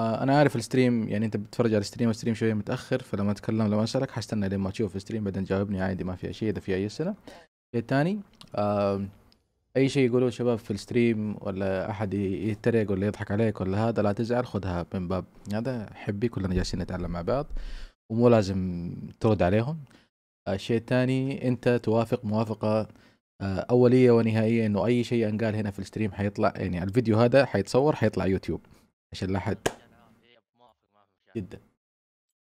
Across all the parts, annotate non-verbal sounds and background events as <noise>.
آه، انا عارف الستريم يعني انت بتتفرج على الستريم والستريم شويه متاخر فلما اتكلم لما اسالك حستنى لين ما تشوف الستريم بعدين جاوبني عادي ما في شيء اذا في اي اسئله الشيء الثاني اي شيء يقولوه شباب في الستريم ولا احد يتريق ولا يضحك عليك ولا هذا لا تزعل خذها من باب هذا حبي كلنا جالسين نتعلم مع بعض ومو لازم ترد عليهم الشيء آه، الثاني انت توافق موافقه آه، اوليه ونهائيه انه اي شيء انقال هنا في الستريم حيطلع يعني الفيديو هذا حيتصور حيطلع يوتيوب عشان لا حد جدا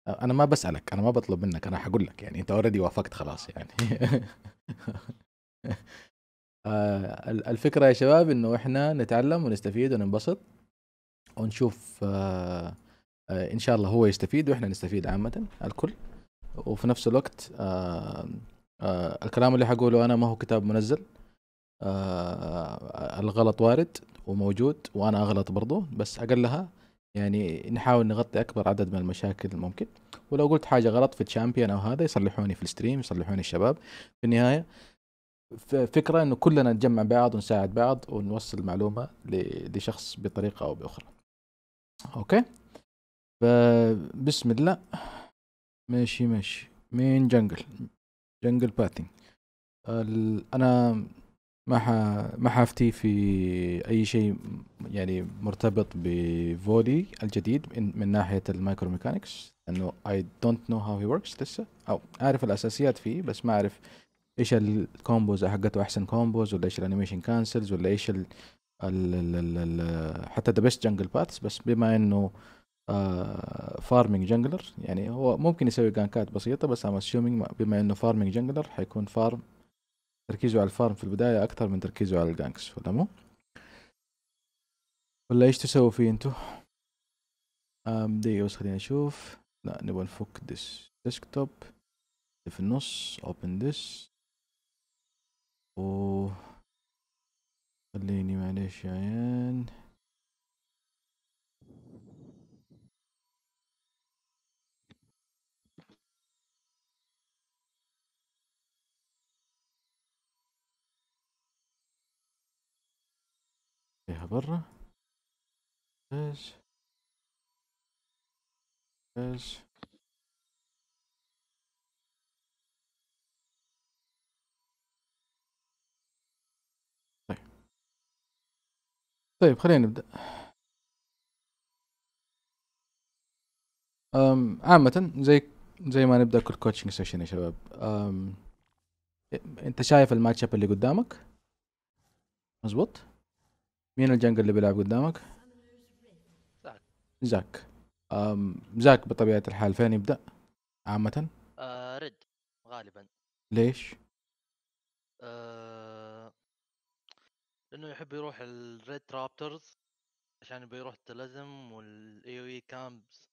انا ما بسالك انا ما بطلب منك انا حقول لك يعني انت اوريدي وافقت خلاص يعني <laughs> الفكره يا شباب انه احنا نتعلم ونستفيد وننبسط ونشوف ان شاء الله هو يستفيد واحنا نستفيد عامه الكل وفي نفس الوقت الكلام اللي حقوله انا ما هو كتاب منزل الغلط وارد وموجود وانا اغلط برضو بس اقلها يعني نحاول نغطي أكبر عدد من المشاكل الممكن ولو قلت حاجة غلط في تشامبيون أو هذا يصلحوني في الستريم يصلحوني الشباب في النهاية فكرة إنه كلنا نتجمع بعض ونساعد بعض ونوصل المعلومة لشخص بطريقة أو بأخرى أوكي فبسم الله ماشي ماشي مين جنجل جنجل باتنج انا ما ح... ما حافتي في اي شيء يعني مرتبط بفولي الجديد من ناحيه المايكرو ميكانكس لانه اي دونت نو هاو هي وركس لسه او اعرف الاساسيات فيه بس ما اعرف ايش الكومبوز حقته احسن كومبوز ولا ايش الانيميشن كانسلز ولا ايش ال... ال... ال... ال... حتى ذا بيست جنجل باثس بس بما انه فارمينج uh, جنجلر يعني هو ممكن يسوي جانكات بسيطه بس ام اسيومينج بما انه فارمينج جنجلر حيكون فارم تركيزه على الفارم في البداية أكثر من تركيزه على الجانكس ولا مو؟ ولا إيش تسوي فيه انتو؟ أم دقيقة بس خليني أشوف لا نبغى نفك ديس ديسكتوب دي في النص أوبن ديس و خليني معلش يا عيال فيها برا ايش ايش طيب طيب خلينا نبدأ أم عامة زي زي ما نبدأ كل كوتشنج سيشن يا شباب أم انت شايف الماتش اب اللي قدامك مزبوط مين الجنجل اللي بيلعب قدامك؟ زاك زاك أم زاك بطبيعة الحال فين يبدأ؟ عامة؟ آه ريد غالبا ليش؟ آه لأنه يحب يروح الريد رابترز عشان يبي يروح التلزم والاي او اي كامبس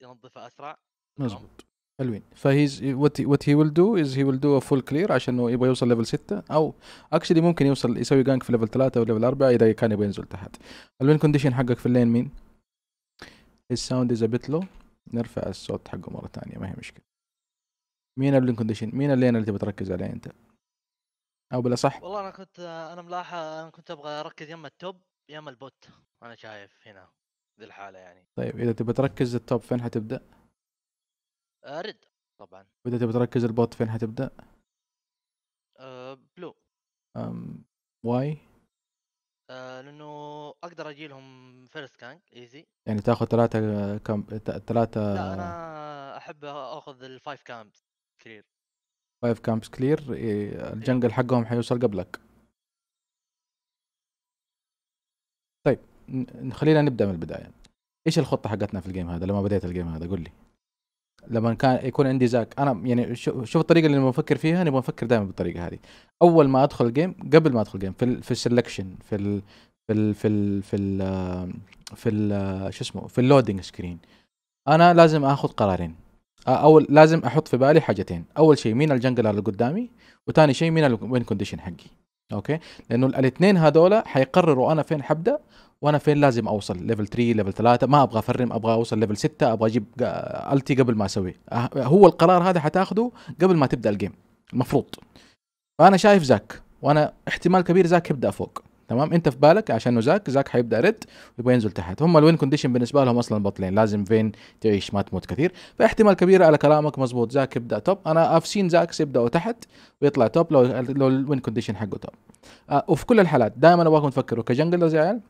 ينظفها أسرع مزبوط حلوين فهيز وات وات هي ويل دو از هي ويل دو فول كلير عشان يبغى يوصل ليفل 6 او اكشلي ممكن يوصل يسوي جانك في ليفل 3 او ليفل 4 اذا كان يبغى ينزل تحت الوين كونديشن حقك في اللين مين الساوند از ابيت لو نرفع الصوت حقه مره ثانيه ما هي مشكله مين الوين كونديشن مين اللين اللي تبغى تركز عليه انت او بلا صح والله انا كنت انا ملاحظ انا كنت ابغى اركز يا اما التوب يا اما البوت انا شايف هنا ذي الحاله يعني طيب اذا تبغى تركز التوب فين حتبدا ريد طبعا واذا تبي تركز البوت فين حتبدا؟ أه بلو أم واي؟ أه لانه اقدر اجي لهم فيرست كانج ايزي يعني تاخذ ثلاثة كم ثلاثة لا انا احب اخذ الفايف كامبس كلير فايف كامبس كلير الجنجل حقهم حيوصل قبلك طيب خلينا نبدا من البدايه ايش الخطه حقتنا في الجيم هذا لما بديت الجيم هذا قول لي لما كان يكون عندي زاك انا يعني شوف الطريقه اللي بفكر فيها نبغى نفكر دائما بالطريقه هذه اول ما ادخل الجيم قبل ما ادخل الجيم في في السلكشن في الـ في الـ في الـ في الـ آه، في الـ آه، شو اسمه في اللودنج سكرين انا لازم اخذ قرارين اول لازم احط في بالي حاجتين اول شيء مين الجنجلر اللي قدامي وثاني شيء مين الوين كونديشن حقي اوكي لانه الاثنين هذول حيقرروا انا فين حبدا وانا فين لازم اوصل ليفل 3 ليفل 3 ما ابغى افرم ابغى اوصل ليفل 6 ابغى اجيب التي قبل ما اسوي أه، هو القرار هذا حتاخده قبل ما تبدا الجيم المفروض فانا شايف زاك وانا احتمال كبير زاك يبدا فوق تمام انت في بالك عشان زاك زاك حيبدا ريد ويبغى ينزل تحت هم الوين كونديشن بالنسبه لهم اصلا بطلين لازم فين تعيش ما تموت كثير فاحتمال كبير على كلامك مزبوط زاك يبدا توب انا سين زاك يبداوا تحت ويطلع توب لو لو الوين كونديشن حقه توب أه، وفي كل الحالات دائما ابغاكم تفكروا كجنجلرز يا عيال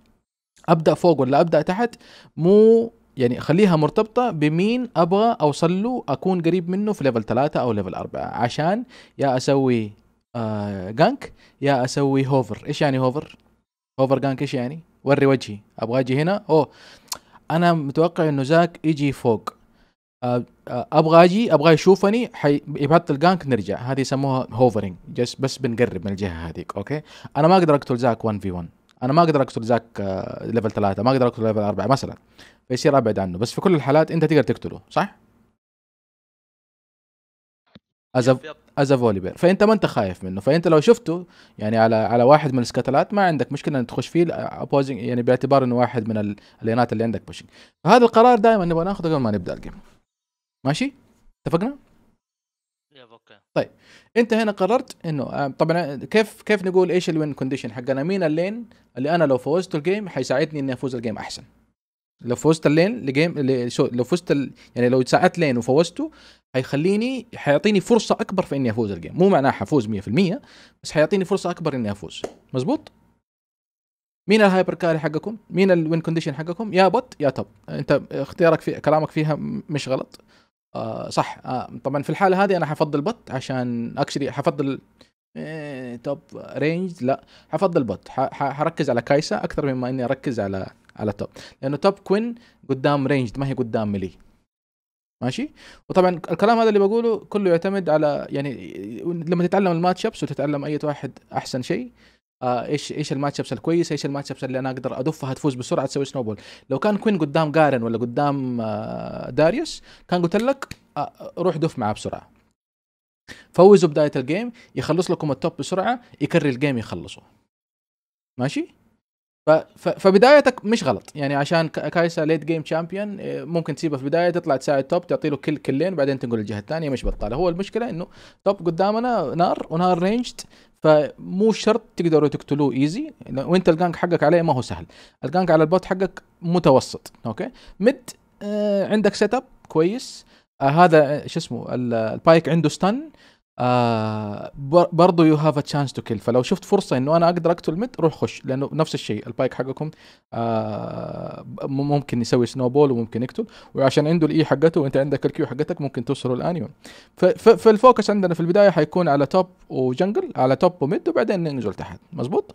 ابدا فوق ولا ابدا تحت مو يعني خليها مرتبطة بمين ابغى اوصل له اكون قريب منه في ليفل ثلاثة او ليفل أربعة عشان يا اسوي جانك آه، يا اسوي هوفر ايش يعني هوفر هوفر جانك ايش يعني وري وجهي ابغى اجي هنا اوه انا متوقع انه زاك يجي فوق آه، آه، ابغى اجي ابغى يشوفني يبطل الجانك نرجع هذه يسموها هوفرنج بس بنقرب من الجهه هذيك اوكي انا ما اقدر اقتل زاك 1 في 1 انا ما اقدر اقتل زاك ليفل ثلاثه ما اقدر اقتل ليفل اربعه مثلا فيصير ابعد عنه بس في كل الحالات انت تقدر تقتله صح؟ از از فوليبير فانت ما انت خايف منه فانت لو شفته يعني على على واحد من السكتلات ما عندك مشكله انك تخش فيه اوبوزنج آه، يعني باعتبار انه واحد من الالينات اللي عندك بوشنج فهذا القرار دائما نبغى ناخذه قبل ما نبدا الجيم ماشي اتفقنا اوكي طيب انت هنا قررت انه آه، طبعا آه، كيف كيف نقول ايش الوين كونديشن حقنا مين اللين اللي انا لو فوزت الجيم حيساعدني اني افوز الجيم احسن لو فوزت اللين لجيم لو فزت ال... يعني لو ساعدت لين وفوزته حيخليني حيعطيني فرصه اكبر في اني افوز الجيم مو معناها حفوز 100% بس حيعطيني فرصه اكبر اني افوز مزبوط مين الهايبر كاري حقكم مين الوين كونديشن حقكم يا بوت يا توب انت اختيارك في كلامك فيها مش غلط آه، صح آه طبعا في الحاله هذه انا حفضل بط عشان اكشلي حفضل إيه توب رينج لا حفضل بط حركز على كايسا اكثر مما اني اركز على على توب لانه توب كوين قدام رينج ما هي قدام ملي ماشي وطبعا الكلام هذا اللي بقوله كله يعتمد على يعني لما تتعلم الماتش ابس وتتعلم اي واحد احسن شيء آه، ايش ايش الماتش ابس الكويسه ايش الماتش ابس اللي انا اقدر ادفها تفوز بسرعه تسوي سنوبول لو كان كوين قدام جارن ولا قدام آه، داريوس كان قلت لك آه، روح دف معاه بسرعه فوزوا بدايه الجيم يخلص لكم التوب بسرعه يكرر الجيم يخلصوا ماشي فبدايتك مش غلط يعني عشان كايسا ليت جيم شامبيون ممكن تسيبه في بدايه تطلع تساعد توب تعطي له كل كلين بعدين تنقل الجهه الثانيه مش بطاله هو المشكله انه توب قدامنا نار ونار رينجد فمو شرط تقدروا تقتلوه ايزي وانت الجانك حقك عليه ما هو سهل الجانك على البوت حقك متوسط اوكي مد آه عندك سيت اب كويس آه هذا شو اسمه البايك عنده ستان آه، برضو يو هاف ا تشانس تو كيل فلو شفت فرصه انه انا اقدر اقتل مد روح خش لانه نفس الشيء البايك حقكم آه، ممكن يسوي سنو بول وممكن يقتل وعشان عنده الاي حقته وانت عندك الكيو حقتك ممكن توصلوا الانيون فالفوكس عندنا في البدايه حيكون على توب وجنجل على توب وميد وبعدين ننزل تحت مزبوط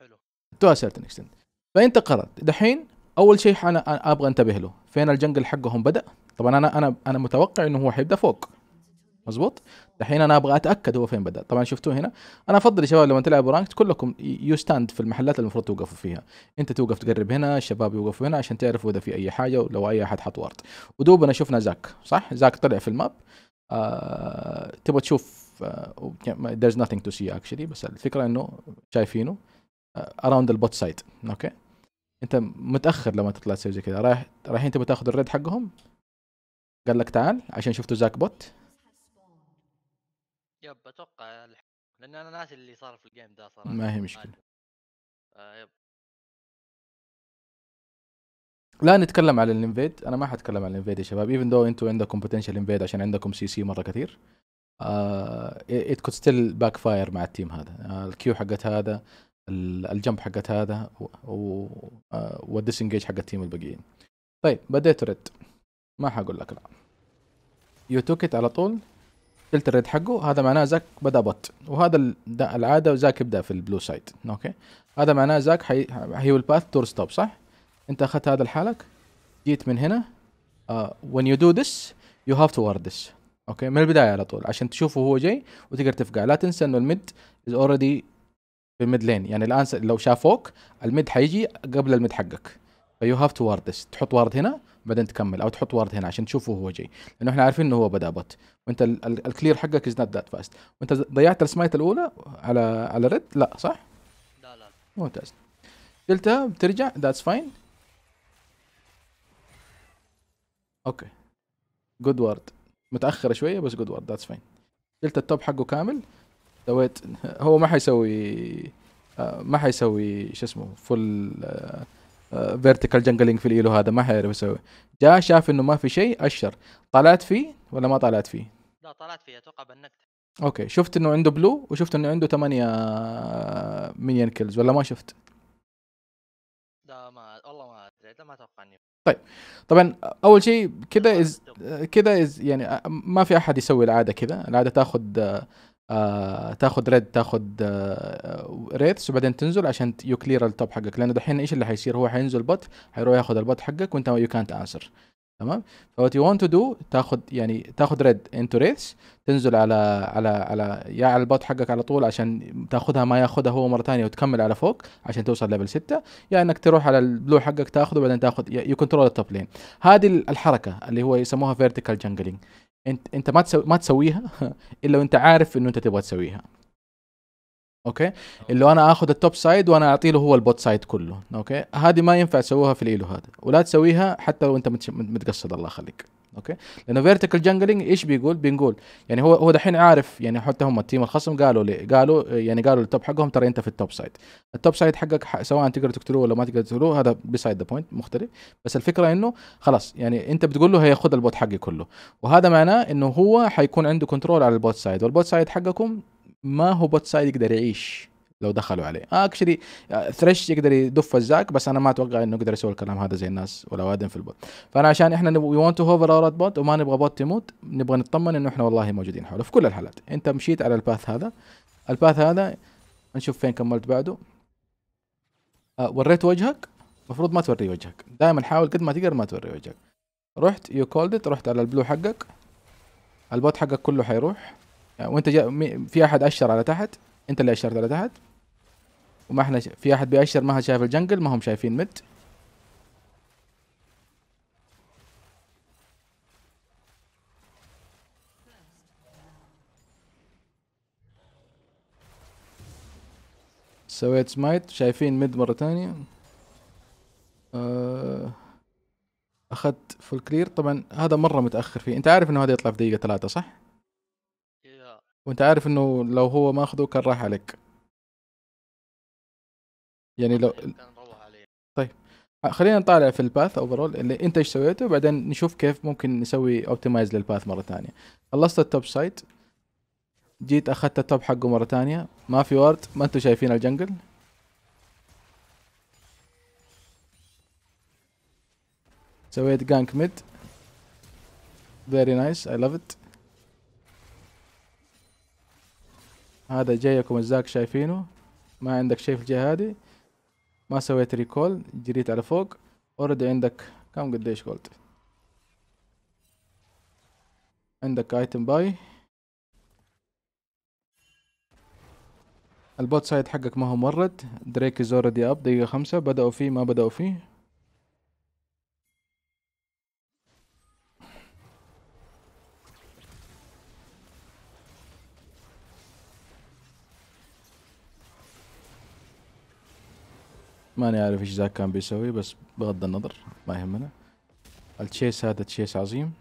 حلو تو سيرتن اكستنت فانت قررت دحين اول شيء انا ابغى انتبه له فين الجنجل حقهم بدا طبعا انا انا انا متوقع انه هو حيبدا فوق مزبوط دحين انا ابغى اتاكد هو فين بدا طبعا شفتوه هنا انا افضل يا شباب لما تلعبوا رانكت كلكم يو ستاند في المحلات اللي المفروض توقفوا فيها انت توقف تقرب هنا الشباب يوقفوا هنا عشان تعرفوا اذا في اي حاجه ولو اي احد حط وارد ودوبنا شفنا زاك صح زاك طلع في الماب آه... تبغى تشوف ذيرز آه، there's تو سي اكشلي بس الفكره انه شايفينه اراوند البوت سايد اوكي انت متاخر لما تطلع تسوي زي كذا رايح رايحين تبغى تاخذ الريد حقهم قال لك تعال عشان شفتوا زاك بوت يب اتوقع لان انا ناسي اللي صار في الجيم ده صراحه ما هي مشكله آه يب لا نتكلم على الانفيد انا ما حتكلم على الانفيد يا شباب ايفن دو انتوا عندكم بوتنشال انفيد عشان عندكم سي سي مره كثير ات كود ستيل باك فاير مع التيم هذا آه، الكيو حقت هذا الجمب حقت هذا والديسنجيج آه، حق التيم الباقيين طيب بديت ريد ما حقول لك لا يو توك على طول شلت الريد حقه هذا معناه زاك بدا بط وهذا العاده زاك يبدا في البلو سايد اوكي هذا معناه زاك هي الباث تور ستوب صح انت اخذت هذا لحالك جيت من هنا uh, when you do this you have to word this اوكي من البدايه على طول عشان تشوفه هو جاي وتقدر تفقع لا تنسى انه الميد از اوريدي في الميد لين يعني الان لو شافوك الميد حيجي قبل الميد حقك فيو هاف تو وارد تحط وارد هنا بعدين تكمل او تحط وارد هنا عشان تشوفه هو جاي لانه احنا عارفين انه هو بدا بط وانت الكلير حقك از نوت ذات فاست وانت ضيعت السمايت الاولى على على ريد لا صح؟ لا لا ممتاز دلتا بترجع ذاتس فاين اوكي جود وورد متاخره شويه بس جود وورد ذاتس فاين دلتا التوب حقه كامل سويت هو ما حيسوي آه، ما حيسوي شو اسمه فل فيرتيكال جنجلينج في الايلو هذا ما حيعرف يسوي جاء شاف انه ما في شيء اشر طلعت فيه ولا ما طلعت فيه؟ لا طلعت فيه اتوقع بنكت اوكي شفت انه عنده بلو وشفت انه عنده ثمانيه مليون كيلز ولا ما شفت؟ لا ما والله ما ادري ما اتوقع اني طيب طبعا اول شيء كذا از كذا از يعني ما في احد يسوي العاده كذا العاده تاخذ آه ريد تاخذ آه ريتس وبعدين تنزل عشان يو كلير التوب حقك لانه دحين ايش اللي حيصير هو حينزل بوت حيروح ياخذ البوت حقك وانت يو كانت انسر تمام فوات يو ونت تو دو تاخذ يعني تاخذ ريد انتو ريتس تنزل على على على يا على البوت حقك على طول عشان تاخذها ما ياخذها هو مره ثانيه وتكمل على فوق عشان توصل ليفل 6 يا يعني انك تروح على البلو حقك تاخذه وبعدين تاخذ يو كنترول التوب لين هذه الحركه اللي هو يسموها فيرتيكال جنجلينج انت انت ما تسوي ما تسويها <laughs> الا وانت عارف انه انت تبغى تسويها اوكي اللي انا اخذ التوب سايد وانا اعطي له هو البوت سايد كله اوكي هذه ما ينفع تسويها في الايلو هذا ولا تسويها حتى لو انت متقصد الله يخليك اوكي لانه فيرتيكال جانجلينج ايش بيقول بنقول يعني هو هو دحين عارف يعني حتى هم التيم الخصم قالوا لي قالوا يعني قالوا التوب حقهم ترى انت في التوب سايد التوب سايد حقك سواء تقدر تقتلوه ولا ما تقدر تقتلوه هذا بيسايد ذا بوينت مختلف بس الفكره انه خلاص يعني انت بتقول له هياخذ البوت حقي كله وهذا معناه انه هو حيكون عنده كنترول على البوت سايد والبوت سايد حقكم ما هو بوت سايد يقدر يعيش لو دخلوا عليه اكشلي ثريش يقدر يدف الزاك بس انا ما اتوقع انه يقدر يسوي الكلام هذا زي الناس ولا وادم في البوت فانا عشان احنا وي ونت تو هوفر اور بوت وما نبغى بوت يموت نبغى نطمن انه احنا والله موجودين حوله في كل الحالات انت مشيت على الباث هذا الباث هذا نشوف فين كملت بعده آه وريت وجهك المفروض ما توري وجهك دائما حاول قد ما تقدر ما توري وجهك رحت يو كولد رحت على البلو حقك البوت حقك كله حيروح آه، وانت جا في احد اشر على تحت انت اللي اشرت على تحت وما احنا في احد بيأشر ما شايف الجنجل ما هم شايفين مت سويت سمايت شايفين ميد مرة ثانية آه، أخذت فول كلير طبعا هذا مرة متأخر فيه أنت عارف إنه هذا يطلع في دقيقة ثلاثة صح؟ وأنت عارف إنه لو هو ما أخذه كان راح عليك يعني لو طيب آه، خلينا نطالع في الباث اوفرول اللي انت ايش سويته وبعدين نشوف كيف ممكن نسوي اوبتمايز للباث مره ثانيه خلصت التوب سايت جيت اخذت التوب حقه مره ثانيه ما في ورد ما انتم شايفين الجنجل سويت جانك ميد فيري نايس اي لاف ات هذا جايكم الزاك شايفينه ما عندك شيء في الجهه هذه ما سويت ريكول جريت على فوق اوريدي عندك كم قديش جولد عندك ايتم باي البوت سايد حقك ما هو مرد دريك از اوريدي اب دقيقة خمسة بدأوا فيه ما بدأوا فيه ماني عارف ايش ذاك كان بيسوي بس بغض النظر ما يهمنا التشيس هذا تشيس عظيم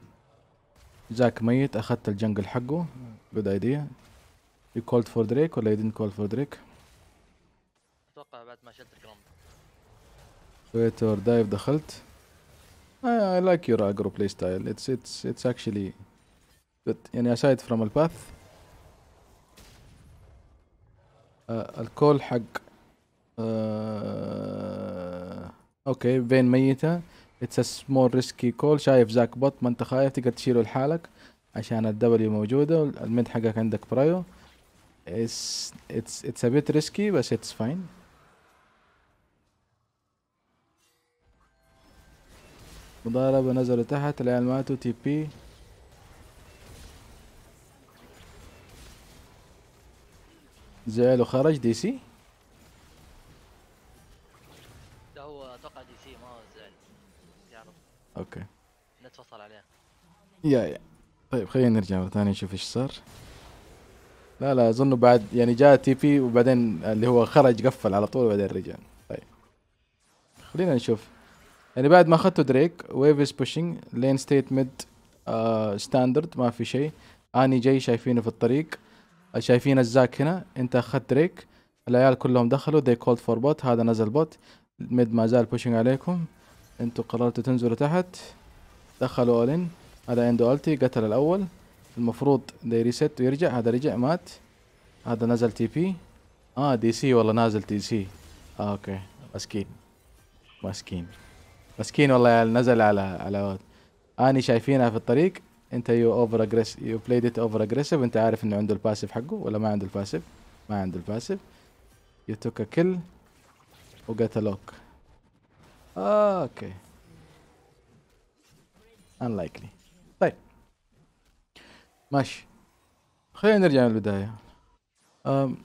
ذاك ميت اخذت الجنجل حقه جود ايديا يو كولد فور دريك ولا يو didn't كولد فور دريك اتوقع بعد ما شلت الجرام سويت اور دايف دخلت I, لايك like your aggro ستايل اتس it's اتس actually good. يعني aside from الباث آه، الكول حق آه... اوكي فين ميته اتس سمول ريسكي كول شايف زاك بوت ما انت خايف تقدر تشيله لحالك عشان الدبليو موجوده والمد حقك عندك برايو اتس اتس اتس ا بيت ريسكي بس اتس فاين مضاربة نزلوا تحت العيال ماتوا تي بي زعل وخرج دي سي اوكي نتفصل عليها يا يا طيب خلينا نرجع مرة ثانية نشوف ايش صار لا لا اظنه بعد يعني جاء تي بي وبعدين اللي هو خرج قفل على طول وبعدين رجع طيب خلينا نشوف يعني بعد ما اخذته دريك ويف از بوشينج لين ستيت ميد ستاندرد ما في شيء اني جاي شايفينه في الطريق شايفين الزاك هنا انت اخذت دريك العيال كلهم دخلوا they كولد فور بوت هذا نزل بوت ميد ما زال بوشينج عليكم انتوا قررتوا تنزلوا تحت دخلوا اولين هذا عنده التي قتل الاول المفروض ده يريست ويرجع هذا رجع مات هذا نزل تي بي اه دي سي والله نازل تي سي آه اوكي مسكين مسكين مسكين والله نزل على على اني شايفينها في الطريق انت يو اوفر اجريس يو بلايد ات اوفر اجريسيف انت عارف انه عنده الباسيف حقه ولا ما عنده الباسيف ما عنده الباسيف يو توك كل وقتلوك اوكي unlikely طيب ماشي خلينا نرجع من البداية أم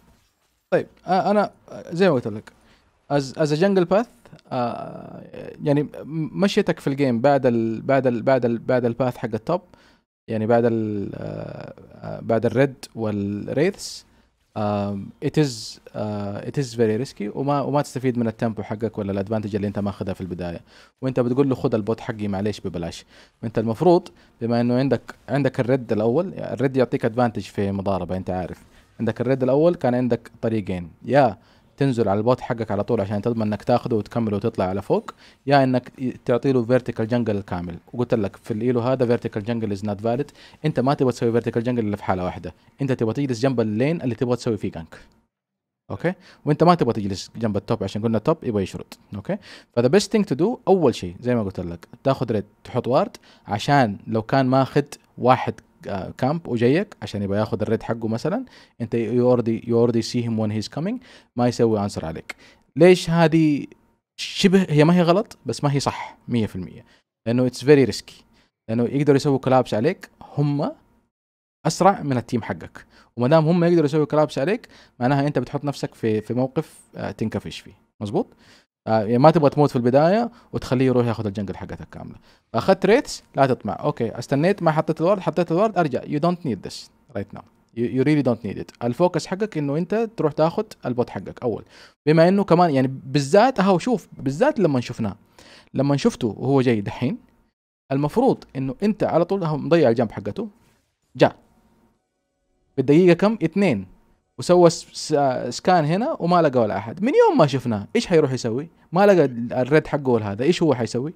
طيب أنا زي ما قلت لك از از جنجل باث يعني مشيتك في الجيم بعد الـ بعد الـ بعد الـ بعد الباث حق التوب يعني بعد الـ بعد الريد والريثس ات از ات از فيري ريسكي وما وما تستفيد من التيمبو حقك ولا الادفانتج اللي انت ماخذها في البدايه وانت بتقول له خذ البوت حقي معليش ببلاش انت المفروض بما انه عندك عندك الريد الاول الريد يعطيك ادفانتج في مضاربه انت عارف عندك الريد الاول كان عندك طريقين يا تنزل على البوت حقك على طول عشان تضمن انك تاخذه وتكمله وتطلع على فوق يا يعني انك تعطي له فيرتيكال جنجل كامل وقلت لك في الايلو هذا فيرتيكال جنجل از نوت فاليد انت ما تبغى تسوي فيرتيكال جنجل الا في حاله واحده انت تبغى تجلس جنب اللين اللي تبغى تسوي فيه جنك اوكي وانت ما تبغى تجلس جنب التوب عشان قلنا التوب يبغى يشرد اوكي فذا بيست ثينج تو دو اول شيء زي ما قلت لك تاخذ ريد تحط وارد عشان لو كان ماخذ واحد كامب وجايك عشان يبقى ياخد الريد حقه مثلا انت يو اوردي يو اوردي سي هيم وين هيز كامينج ما يسوي انسر عليك ليش هذه شبه هي ما هي غلط بس ما هي صح 100% لانه اتس فيري ريسكي لانه يقدروا يسووا كلابس عليك هم اسرع من التيم حقك وما دام هم يقدروا يسووا كلابس عليك معناها انت بتحط نفسك في في موقف آه، تنكفش فيه مظبوط آه، يعني ما تبغى تموت في البدايه وتخليه يروح ياخذ الجنجل حقتك كامله اخذت ريتس لا تطمع اوكي استنيت ما حطيت الورد حطيت الورد ارجع يو دونت نيد ذس رايت ناو يو ريلي دونت نيد ات الفوكس حقك انه انت تروح تاخذ البوت حقك اول بما انه كمان يعني بالذات اهو شوف بالذات لما شفناه لما شفته وهو جاي دحين المفروض انه انت على طول مضيع الجنب حقته جاء بالدقيقه كم؟ اثنين وسوى سكان هنا وما لقى ولا احد من يوم ما شفناه ايش حيروح يسوي ما لقى الريد حقه ولا هذا ايش هو حيسوي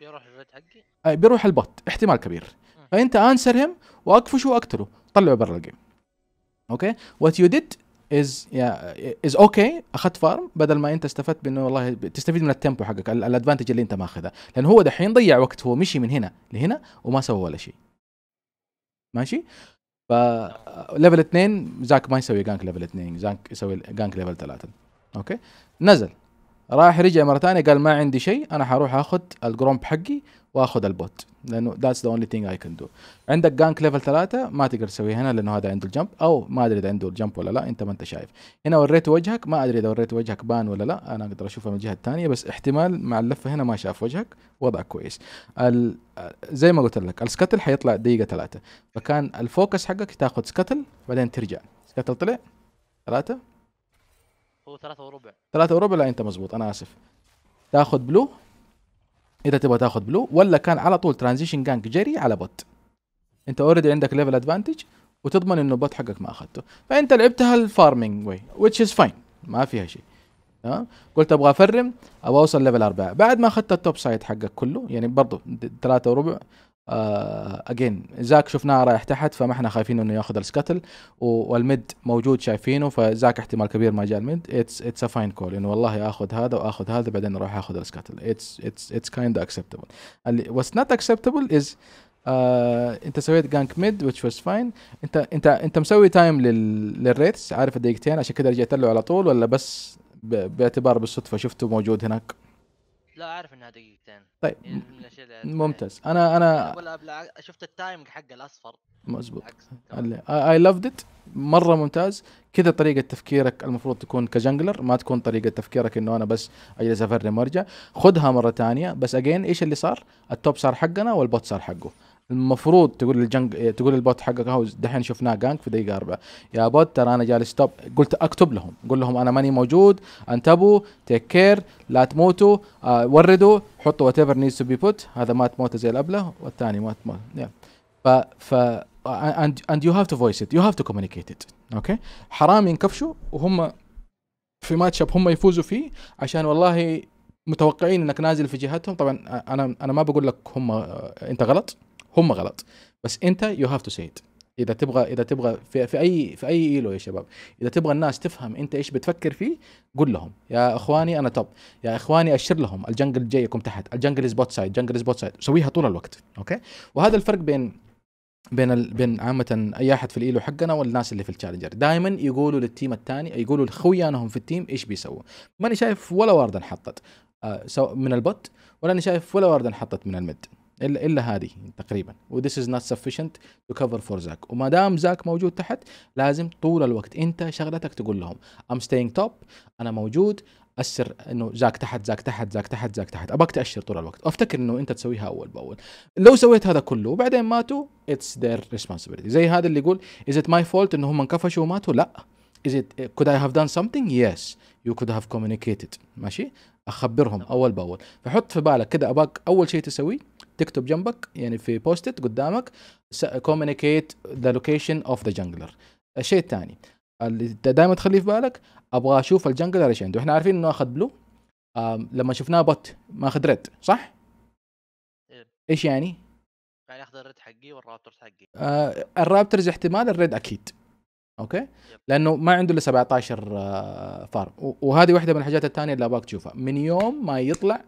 بيروح الريد حقي اي بيروح البط احتمال كبير فانت انسر هم واقفشه واقتله طلعه برا الجيم اوكي وات يو ديد از از اوكي اخذت فارم بدل ما انت استفدت بانه والله تستفيد من التيمبو حقك الادفانتج اللي انت ماخذه لان هو دحين ضيع وقت هو مشي من هنا لهنا وما سوى ولا شيء ماشي فليفل اثنين زاك ما يسوي جانك ليفل اثنين زاك يسوي جانك ليفل ثلاثة اوكي نزل راح رجع مره ثانيه قال ما عندي شيء انا حروح اخذ الجرومب حقي واخذ البوت لانه ذاتس ذا اونلي ثينج اي كان دو عندك جانك ليفل ثلاثة ما تقدر تسويه هنا لانه هذا عنده الجمب او ما ادري اذا عنده الجمب ولا لا انت ما انت شايف هنا وريت وجهك ما ادري اذا وريت وجهك بان ولا لا انا اقدر اشوفه من الجهه الثانيه بس احتمال مع اللفه هنا ما شاف وجهك وضعك كويس ال... زي ما قلت لك السكتل حيطلع دقيقه ثلاثة فكان الفوكس حقك تاخذ سكتل بعدين ترجع سكتل طلع ثلاثة هو ثلاثة وربع ثلاثة وربع لا انت مزبوط انا اسف تاخذ بلو اذا تبغى تاخذ بلو ولا كان على طول ترانزيشن جانك جري على بوت انت اوريدي عندك ليفل ادفانتج وتضمن انه البوت حقك ما اخذته فانت لعبتها الفارمينج واي which is فاين ما فيها شيء تمام قلت ابغى افرم ابغى اوصل ليفل اربعه بعد ما اخذت التوب سايد حقك كله يعني برضه ثلاثه وربع اجين آه، زاك شفناه رايح تحت فما احنا خايفين انه ياخذ السكتل والميد موجود شايفينه فزاك احتمال كبير ما جاء الميد اتس اتس ا فاين كول انه والله اخذ هذا واخذ هذا بعدين اروح اخذ السكتل اتس اتس اتس كايند اكسبتبل واتس نوت اكسبتبل از انت سويت جانك ميد ويتش واز فاين انت انت انت مسوي تايم لل... للريتس عارف الدقيقتين عشان كذا رجعت له على طول ولا بس ب... باعتبار بالصدفه شفته موجود هناك لا اعرف انها دقيقتين طيب يعني ممتاز انا انا ولا شفت التايم حق الاصفر مزبوط اي لافد ات مره ممتاز كذا طريقه تفكيرك المفروض تكون كجنجلر ما تكون طريقه تفكيرك انه انا بس اجلس افرم وارجع خذها مره ثانيه بس اجين ايش اللي صار التوب صار حقنا والبوت صار حقه المفروض تقول للجنك إيه، تقول للبوت حقك هاو دحين شفناه جانك في دقيقه اربعه يا بوت ترى انا جالس توب قلت اكتب لهم قول لهم انا ماني موجود انتبهوا تيك كير لا تموتوا آه وردوا حطوا وات ايفر نيدز تو بي بوت هذا مات موته زي الابله والثاني مات تموت ف ف اند يو هاف تو فويس ات يو هاف تو to ات اوكي حرام ينكفشوا وهم في ماتش اب هم يفوزوا فيه عشان والله متوقعين انك نازل في جهتهم طبعا انا انا ما بقول لك هم آه، انت غلط هم غلط بس انت يو هاف تو سيت اذا تبغى اذا تبغى في, في اي في اي ايلو يا شباب اذا تبغى الناس تفهم انت ايش بتفكر فيه قول لهم يا اخواني انا توب يا اخواني اشر لهم الجنجل جايكم تحت الجنجل از بوت سايد جنجل از بوت سايد سويها طول الوقت اوكي وهذا الفرق بين بين ال... بين عامة اي احد في الايلو حقنا والناس اللي في التشالنجر، دائما يقولوا للتيم الثاني يقولوا لخويانهم في التيم ايش بيسووا، ماني شايف ولا ورده انحطت آه سواء من البوت ولا انا شايف ولا ورده انحطت من المد، الا الا هذه تقريبا وذس از نوت سفشنت تو كفر فور زاك وما دام زاك موجود تحت لازم طول الوقت انت شغلتك تقول لهم ام ستينج توب انا موجود اسر انه زاك تحت زاك تحت زاك تحت زاك تحت ابغاك تاشر طول الوقت افتكر انه انت تسويها اول باول لو سويت هذا كله وبعدين ماتوا اتس ذير ريسبونسبيلتي زي هذا اللي يقول از ات ماي فولت انه هم انكفشوا وماتوا لا از ات كود اي هاف دان سمثينج يس يو كود هاف كوميونيكيتد ماشي اخبرهم اول باول فحط في بالك كده اباك اول شيء تسويه تكتب جنبك يعني في بوستت قدامك communicate the location of the jungler الشيء الثاني اللي دائما تخليه في بالك ابغى اشوف الجنجلر ايش عنده احنا عارفين انه اخذ بلو لما شفناه بوت ما اخذ ريد صح؟ إيه. ايش يعني؟ يعني اخذ الريد حقي والرابترز حقي آه الرابترز احتمال الريد اكيد اوكي يب. لانه ما عنده الا 17 فار فارم وهذه واحده من الحاجات الثانيه اللي ابغاك تشوفها من يوم ما يطلع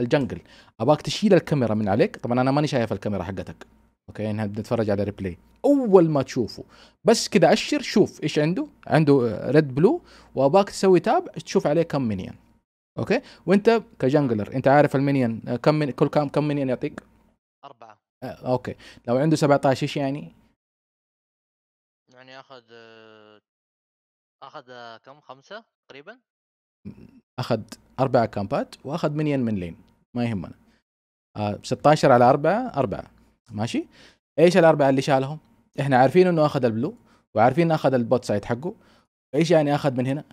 الجنجل اباك تشيل الكاميرا من عليك طبعا انا ماني شايف الكاميرا حقتك اوكي احنا بنتفرج على ريبلاي اول ما تشوفه بس كذا اشر شوف ايش عنده عنده ريد بلو واباك تسوي تاب تشوف عليه كم منيون اوكي وانت كجنجلر انت عارف المنيون كم من كل كم كم منيون يعطيك اربعه آه، اوكي لو عنده 17 ايش يعني يعني اخذ اخذ كم خمسه تقريبا اخذ اربع كامبات واخذ منيون من لين ما يهمنا آه 16 على 4 4 ماشي ايش الاربعه اللي شالهم احنا عارفين انه اخذ البلو وعارفين اخذ البوت سايد حقه ايش يعني اخذ من هنا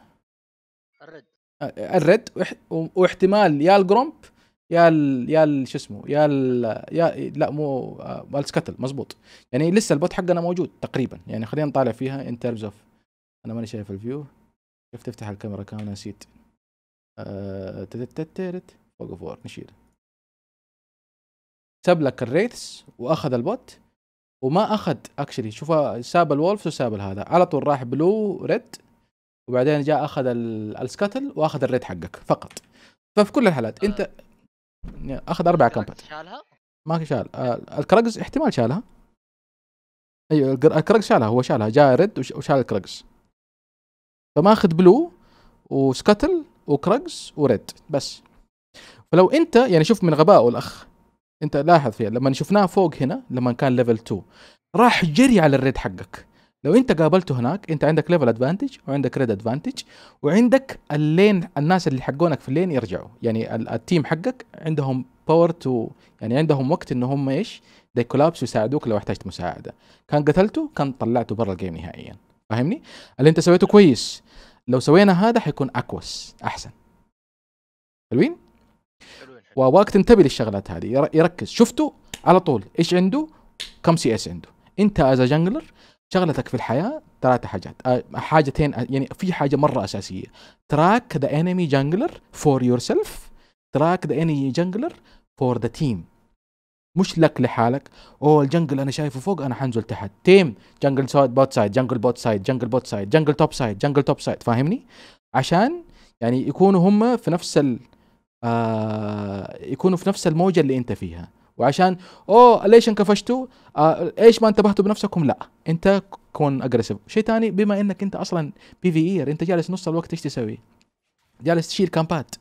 الرد آه، الرد واحتمال يا الجرومب يا ال يا ال شو اسمه يا ال يا لا مو آه، السكتل مزبوط يعني لسه البوت حقنا موجود تقريبا يعني خلينا نطالع فيها ان تيرمز اوف انا ماني شايف الفيو كيف تفتح الكاميرا كامله نسيت أه... فوق فور وور ساب لك الريتس واخذ البوت وما اخذ اكشلي شوف ساب الولفز وساب هذا على طول راح بلو ريد وبعدين جاء اخذ السكاتل واخذ الريد حقك فقط ففي كل الحالات آه. انت اخذ اربع كامبات شالها؟ ما شال آه، الكرجز احتمال شالها ايوه الكرجز شالها هو شالها جاء ريد وشال الكرجز فماخذ بلو وسكتل وكرجز وريد بس فلو انت يعني شوف من غبائه الاخ انت لاحظ فيها لما شفناه فوق هنا لما كان ليفل 2 راح جري على الريد حقك لو انت قابلته هناك انت عندك ليفل ادفانتج وعندك ريد ادفانتج وعندك اللين الناس اللي حقونك في اللين يرجعوا يعني التيم حقك عندهم باور تو يعني عندهم وقت ان هم ايش دي كولابس ويساعدوك لو احتجت مساعده كان قتلته كان طلعته برا الجيم نهائيا فاهمني اللي انت سويته كويس لو سوينا هذا حيكون اكوس احسن حلوين وابغاك تنتبه للشغلات هذه يركز شفتوا على طول ايش عنده كم سي اس عنده انت از جنجلر شغلتك في الحياه ثلاثة حاجات آه، حاجتين آه، يعني في حاجه مره اساسيه تراك ذا انمي جانجلر فور يور سيلف تراك ذا انمي جانجلر فور ذا تيم مش لك لحالك اوه الجنجل انا شايفه فوق انا حنزل تحت تيم جنجل سايد بوت سايد جنجل بوت سايد جنجل بوت سايد جنجل توب سايد جنجل توب سايد فاهمني عشان يعني يكونوا هم في نفس ال... آه يكونوا في نفس الموجه اللي انت فيها وعشان اوه ليش انكفشتوا؟ آه ايش ما انتبهتوا بنفسكم؟ لا انت كون اجريسيف، شيء ثاني بما انك انت اصلا بي في e اير انت جالس نص الوقت ايش تسوي؟ جالس تشيل كامبات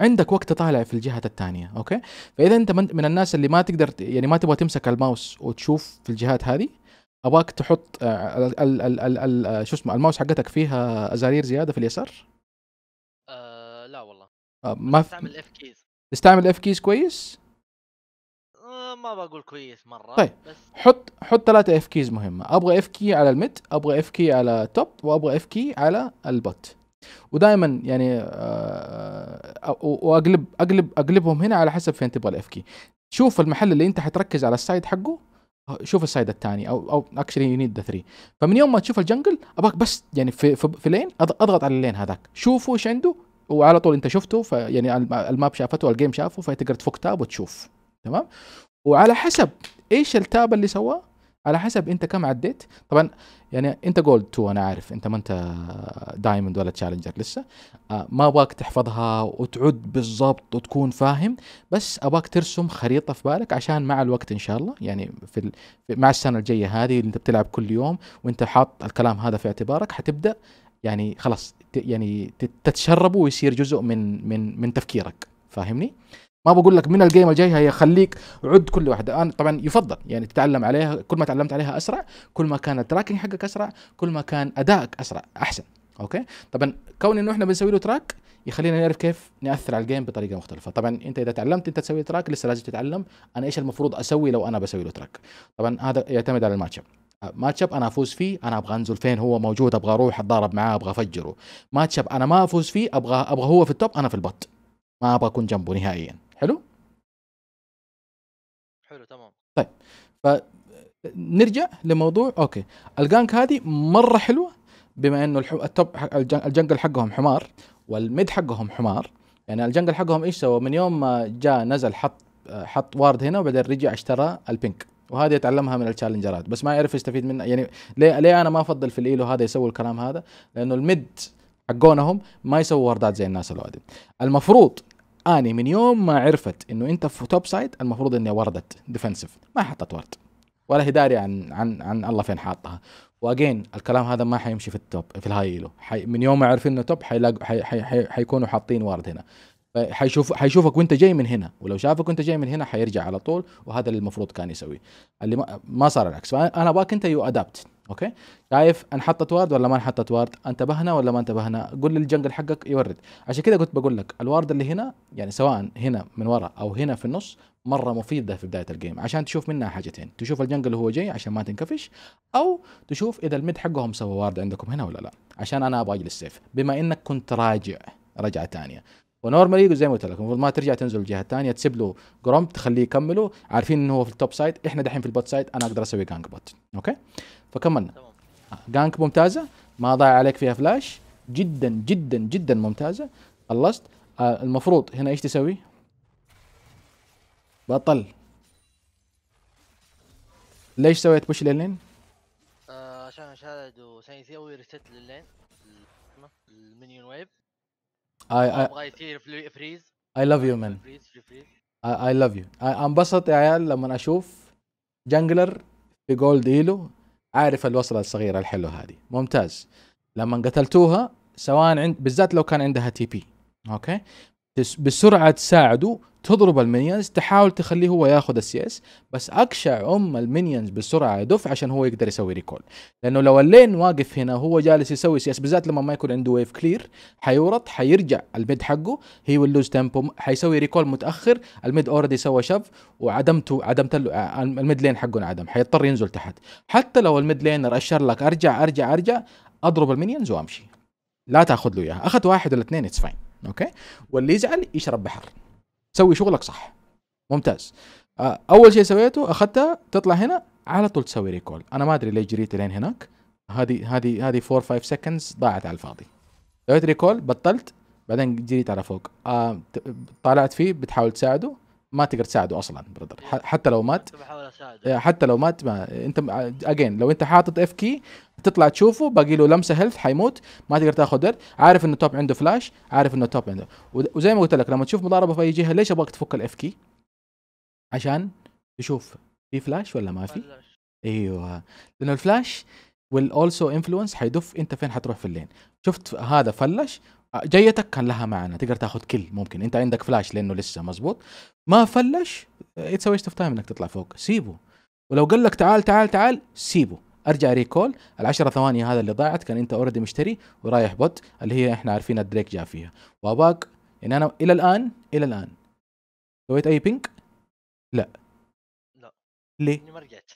عندك وقت تطالع في الجهة الثانية اوكي فاذا انت من الناس اللي ما تقدر يعني ما تبغى تمسك الماوس وتشوف في الجهات هذه ابغاك تحط آه، شو اسمه الماوس حقتك فيها ازارير زياده في اليسار آه، ما تستعمل اف كيز تستعمل اف كيز كويس؟ آه، ما بقول كويس مره طيب بس حط حط ثلاثة اف كيز مهمة، ابغى اف كي على الميد، ابغى اف كي على توب، وابغى اف كي على البوت. ودائما يعني آه، واقلب اقلب اقلبهم هنا على حسب فين تبغى الاف كي. شوف المحل اللي انت حتركز على السايد حقه شوف السايد الثاني او او اكشلي يو نيد ذا 3 فمن يوم ما تشوف الجنجل ابغاك بس يعني في في, في لين اضغط على اللين هذاك شوفوا ايش عنده وعلى طول انت شفته فيعني الماب شافته الجيم شافه فتقدر تفك تاب وتشوف تمام وعلى حسب ايش التاب اللي سواه على حسب انت كم عديت طبعا يعني انت جولد 2 انا عارف انت ما انت دايموند ولا تشالنجر لسه آه، ما ابغاك تحفظها وتعد بالضبط وتكون فاهم بس ابغاك ترسم خريطه في بالك عشان مع الوقت ان شاء الله يعني في مع السنه الجايه هذه اللي انت بتلعب كل يوم وانت حاط الكلام هذا في اعتبارك حتبدا يعني خلاص يعني تتشربه ويصير جزء من من من تفكيرك فاهمني؟ ما بقول لك من الجيم الجاي هي خليك عد كل واحده انا طبعا يفضل يعني تتعلم عليها كل ما تعلمت عليها اسرع كل ما كان التراكنج حقك اسرع كل ما كان ادائك اسرع احسن اوكي طبعا كون انه احنا بنسوي له تراك يخلينا نعرف كيف ناثر على الجيم بطريقه مختلفه طبعا انت اذا تعلمت انت تسوي تراك لسه لازم تتعلم انا ايش المفروض اسوي لو انا بسوي له تراك طبعا هذا يعتمد على الماتش ماتش اب انا افوز فيه انا ابغى انزل فين هو موجود ابغى اروح اتضارب معاه ابغى افجره ماتش اب انا ما افوز فيه ابغى ابغى هو في التوب انا في البط ما ابغى اكون جنبه نهائيا حلو حلو تمام طيب ف نرجع لموضوع اوكي الجانك هذه مره حلوه بما انه الحو... التوب الجنجل حقهم حمار والميد حقهم حمار يعني الجنجل حقهم ايش سوى من يوم ما جاء نزل حط حط وارد هنا وبعدين رجع اشترى البينك وهذا يتعلمها من التشالنجرات بس ما يعرف يستفيد منها يعني ليه, ليه انا ما افضل في الايلو هذا يسوي الكلام هذا لانه الميد حقونهم ما يسووا وردات زي الناس الوادي المفروض اني من يوم ما عرفت انه انت في توب سايد المفروض اني وردت ديفنسيف ما حطت ورد ولا هي داري عن عن عن الله فين حاطها واجين الكلام هذا ما حيمشي في التوب في الهاي ايلو من يوم ما عرف انه توب حيكونوا حاطين وارد هنا حيشوف حيشوفك وانت جاي من هنا ولو شافك وانت جاي من هنا حيرجع على طول وهذا اللي المفروض كان يسويه اللي ما, ما صار العكس فانا ابغاك انت يو ادابت اوكي شايف انحطت وارد ولا ما انحطت وارد انتبهنا ولا ما انتبهنا قول للجنجل حقك يورد عشان كذا كنت بقول لك الوارد اللي هنا يعني سواء هنا من ورا او هنا في النص مره مفيده في بدايه الجيم عشان تشوف منها حاجتين تشوف الجنجل وهو جاي عشان ما تنكفش او تشوف اذا الميد حقهم سوى وارد عندكم هنا ولا لا عشان انا ابغى اجلس سيف بما انك كنت راجع رجعه ثانيه ونورمالي زي ما قلت لك المفروض ما ترجع تنزل الجهه الثانيه تسيب له جرومب تخليه يكمله عارفين انه هو في التوب سايد احنا دحين في البوت سايد انا اقدر اسوي جانك بوت اوكي فكملنا جانك ممتازه ما ضاع عليك فيها فلاش جدا جدا جدا ممتازه خلصت آه، المفروض هنا ايش تسوي بطل ليش سويت بوش للين؟ آه، عشان اشاهد شهد وثاني يسوي ريست للين المنيون ويب اي ابغى يصير فريز اي لاف يو مان اي لاف يو انبسط يا عيال لما اشوف جانجلر في جولد ايلو عارف الوصله الصغيره الحلوه هذه ممتاز لما قتلتوها سواء عند بالذات لو كان عندها تي بي اوكي بسرعه تساعده تضرب المينيونز تحاول تخليه هو ياخذ اس بس اقشع ام المينيونز بسرعه يدف عشان هو يقدر يسوي ريكول لانه لو اللين واقف هنا هو جالس يسوي سي اس بالذات لما ما يكون عنده ويف كلير حيورط حيرجع الميد حقه هي ويل لوز تيمبو حيسوي ريكول متاخر الميد اوريدي سوى شف وعدمته عدمت آه، آه، الميد لين حقه انعدم حيضطر ينزل تحت حتى لو الميد لينر اشر لك ارجع ارجع ارجع اضرب المينيونز وامشي لا تاخذ له اياها اخذت واحد ولا اثنين اتس فاين اوكي واللي يزعل يشرب بحر سوي شغلك صح ممتاز آه، اول شيء سويته اخذتها تطلع هنا على طول تسوي ريكول انا ما ادري ليه جريت لين هناك هذه هذه هذه 4 5 سكندز ضاعت على الفاضي سويت ريكول بطلت بعدين جريت على فوق آه، طالعت فيه بتحاول تساعده ما تقدر تساعده اصلا برادر حتى لو مات طيب، إيه، حتى لو مات ما انت اجين لو انت حاطط اف كي تطلع تشوفه باقي له لمسه هيلث حيموت ما تقدر تاخذ هيلث عارف انه توب عنده فلاش عارف انه توب عنده وزي ما قلت لك لما تشوف مضاربه في اي جهه ليش ابغاك تفك الاف كي عشان تشوف في فلاش ولا ما في ايوه لانه الفلاش والاولسو انفلونس حيدف انت فين حتروح في اللين شفت هذا فلش جيتك كان لها معنى تقدر تاخذ كل ممكن انت عندك فلاش لانه لسه مزبوط ما فلش اتس ويست اوف تايم انك تطلع فوق سيبه ولو قال لك تعال تعال تعال سيبه ارجع ريكول العشرة ثواني هذا اللي ضاعت كان انت اوريدي مشتري ورايح بوت اللي هي احنا عارفين الدريك جاء فيها واباك ان يعني انا الى الان الى الان سويت اي بينك؟ لا لا ليه؟ ما رجعت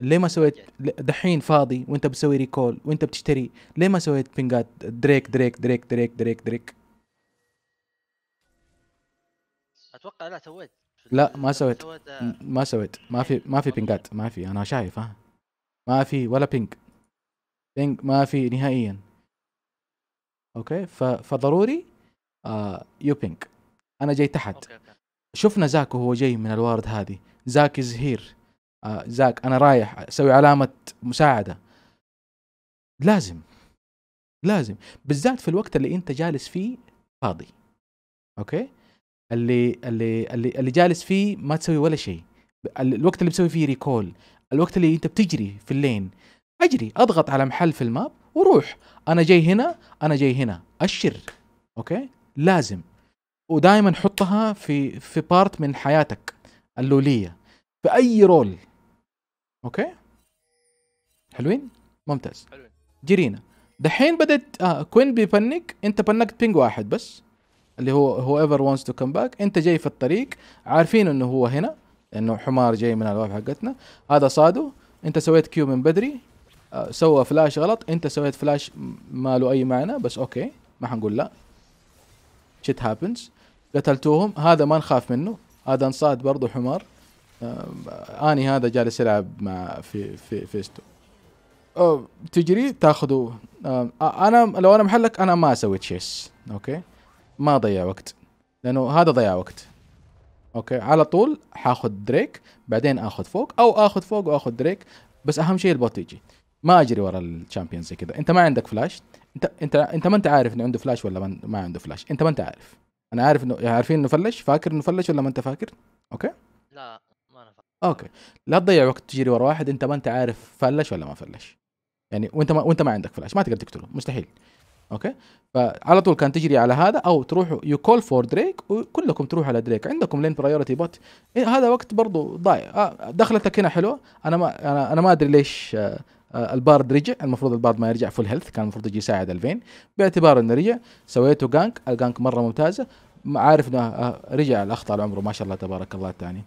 ليه ما سويت دحين فاضي وانت بتسوي ريكول وانت بتشتري ليه ما سويت بينجات دريك دريك دريك دريك دريك دريك اتوقع لا سويت لا ما سويت آه، ما سويت ما في ما في بينجات ما في انا شايف ها ما في ولا بينج بينج ما في نهائيا اوكي فضروري آه يو بينج انا جاي تحت شفنا زاكو هو جاي من الوارد هذه زاك از هير آه، زاك انا رايح اسوي علامه مساعده لازم لازم بالذات في الوقت اللي انت جالس فيه فاضي اوكي اللي اللي اللي, اللي جالس فيه ما تسوي ولا شيء الوقت اللي بتسوي فيه ريكول الوقت اللي انت بتجري في اللين اجري اضغط على محل في الماب وروح انا جاي هنا انا جاي هنا اشر اوكي لازم ودائما حطها في في بارت من حياتك اللوليه باي رول اوكي حلوين ممتاز حلوين جرينا دحين بدات آه كوين بيبنك انت فنقت بينج واحد بس اللي هو هو ايفر وانس تو كم باك انت جاي في الطريق عارفين انه هو هنا لانه حمار جاي من الواقع حقتنا هذا صادو انت سويت كيو من بدري آه سوى فلاش غلط انت سويت فلاش ما له اي معنى بس اوكي ما حنقول لا شيت هابنز قتلتوهم هذا ما نخاف منه هذا انصاد برضه حمار آه، اني هذا جالس يلعب مع في في فيستو تجري تاخذه آه، آه، انا لو انا محلك انا ما اسوي تشيس اوكي ما اضيع وقت لانه هذا ضيع وقت اوكي على طول حاخذ دريك بعدين اخذ فوق او اخذ فوق واخذ دريك بس اهم شيء البوت يجي ما اجري ورا الشامبيونز زي كذا انت ما عندك فلاش انت انت انت ما انت عارف انه عنده فلاش ولا ما عنده فلاش انت ما انت عارف انا عارف انه عارفين انه فلش فاكر انه فلش ولا ما انت فاكر اوكي لا اوكي لا تضيع وقت تجري ورا واحد انت ما انت عارف فلش ولا ما فلش يعني وانت ما وانت ما عندك فلاش ما تقدر تقتله مستحيل اوكي فعلى طول كان تجري على هذا او تروحوا يو كول فور دريك وكلكم تروحوا على دريك عندكم لين برايورتي بوت هذا وقت برضو ضايع آه، دخلتك هنا حلوه انا ما انا, أنا ما ادري ليش آه، آه، البارد رجع المفروض البارد ما يرجع فول هيلث كان المفروض يجي يساعد الفين باعتبار انه رجع سويته جانك الجانك مره ممتازه عارف انه رجع الاخطاء على عمره ما شاء الله تبارك الله الثاني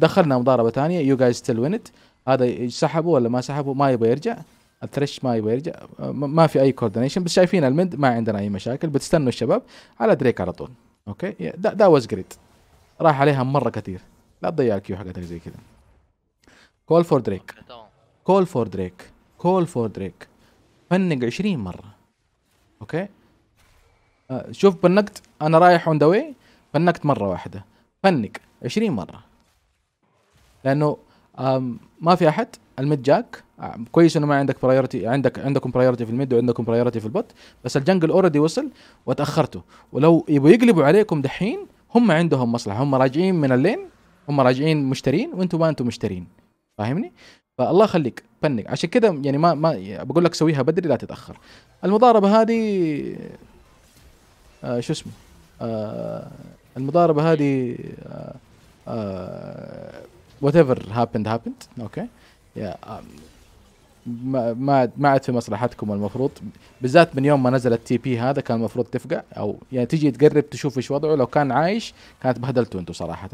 دخلنا مضاربه ثانيه يو جايز ستيل وينت هذا سحبه ولا ما سحبه ما يبغى يرجع الثريش ما يبغى يرجع ما في اي كوردينيشن بس شايفين المند ما عندنا اي مشاكل بتستنوا الشباب على دريك على طول اوكي ذا واز جريت راح عليها مره كثير لا تضيع الكيو حقتك زي كذا كول فور دريك كول فور دريك كول فور دريك فنق 20 مره اوكي آه، شوف بنقت انا رايح اون ذا واي فنقت مره واحده فنق 20 مره لانه ما في احد الميد جاك كويس انه ما عندك برايورتي عندك عندكم برايورتي في الميد وعندكم برايورتي في البوت بس الجنجل اوريدي وصل وتاخرتوا ولو يبغوا يقلبوا عليكم دحين هم عندهم مصلحه هم راجعين من اللين هم راجعين مشترين وانتم ما انتم مشترين فاهمني؟ فالله يخليك بنك عشان كذا يعني ما ما بقول لك سويها بدري لا تتاخر المضاربه هذه آه شو اسمه آه المضاربه هذه آه آه وات ايفر هابند هابند اوكي ما ما ما عاد في مصلحتكم المفروض بالذات من يوم ما نزل التي بي هذا كان المفروض تفقع او يعني تجي تقرب تشوف ايش وضعه لو كان عايش كانت بهدلته انتم صراحه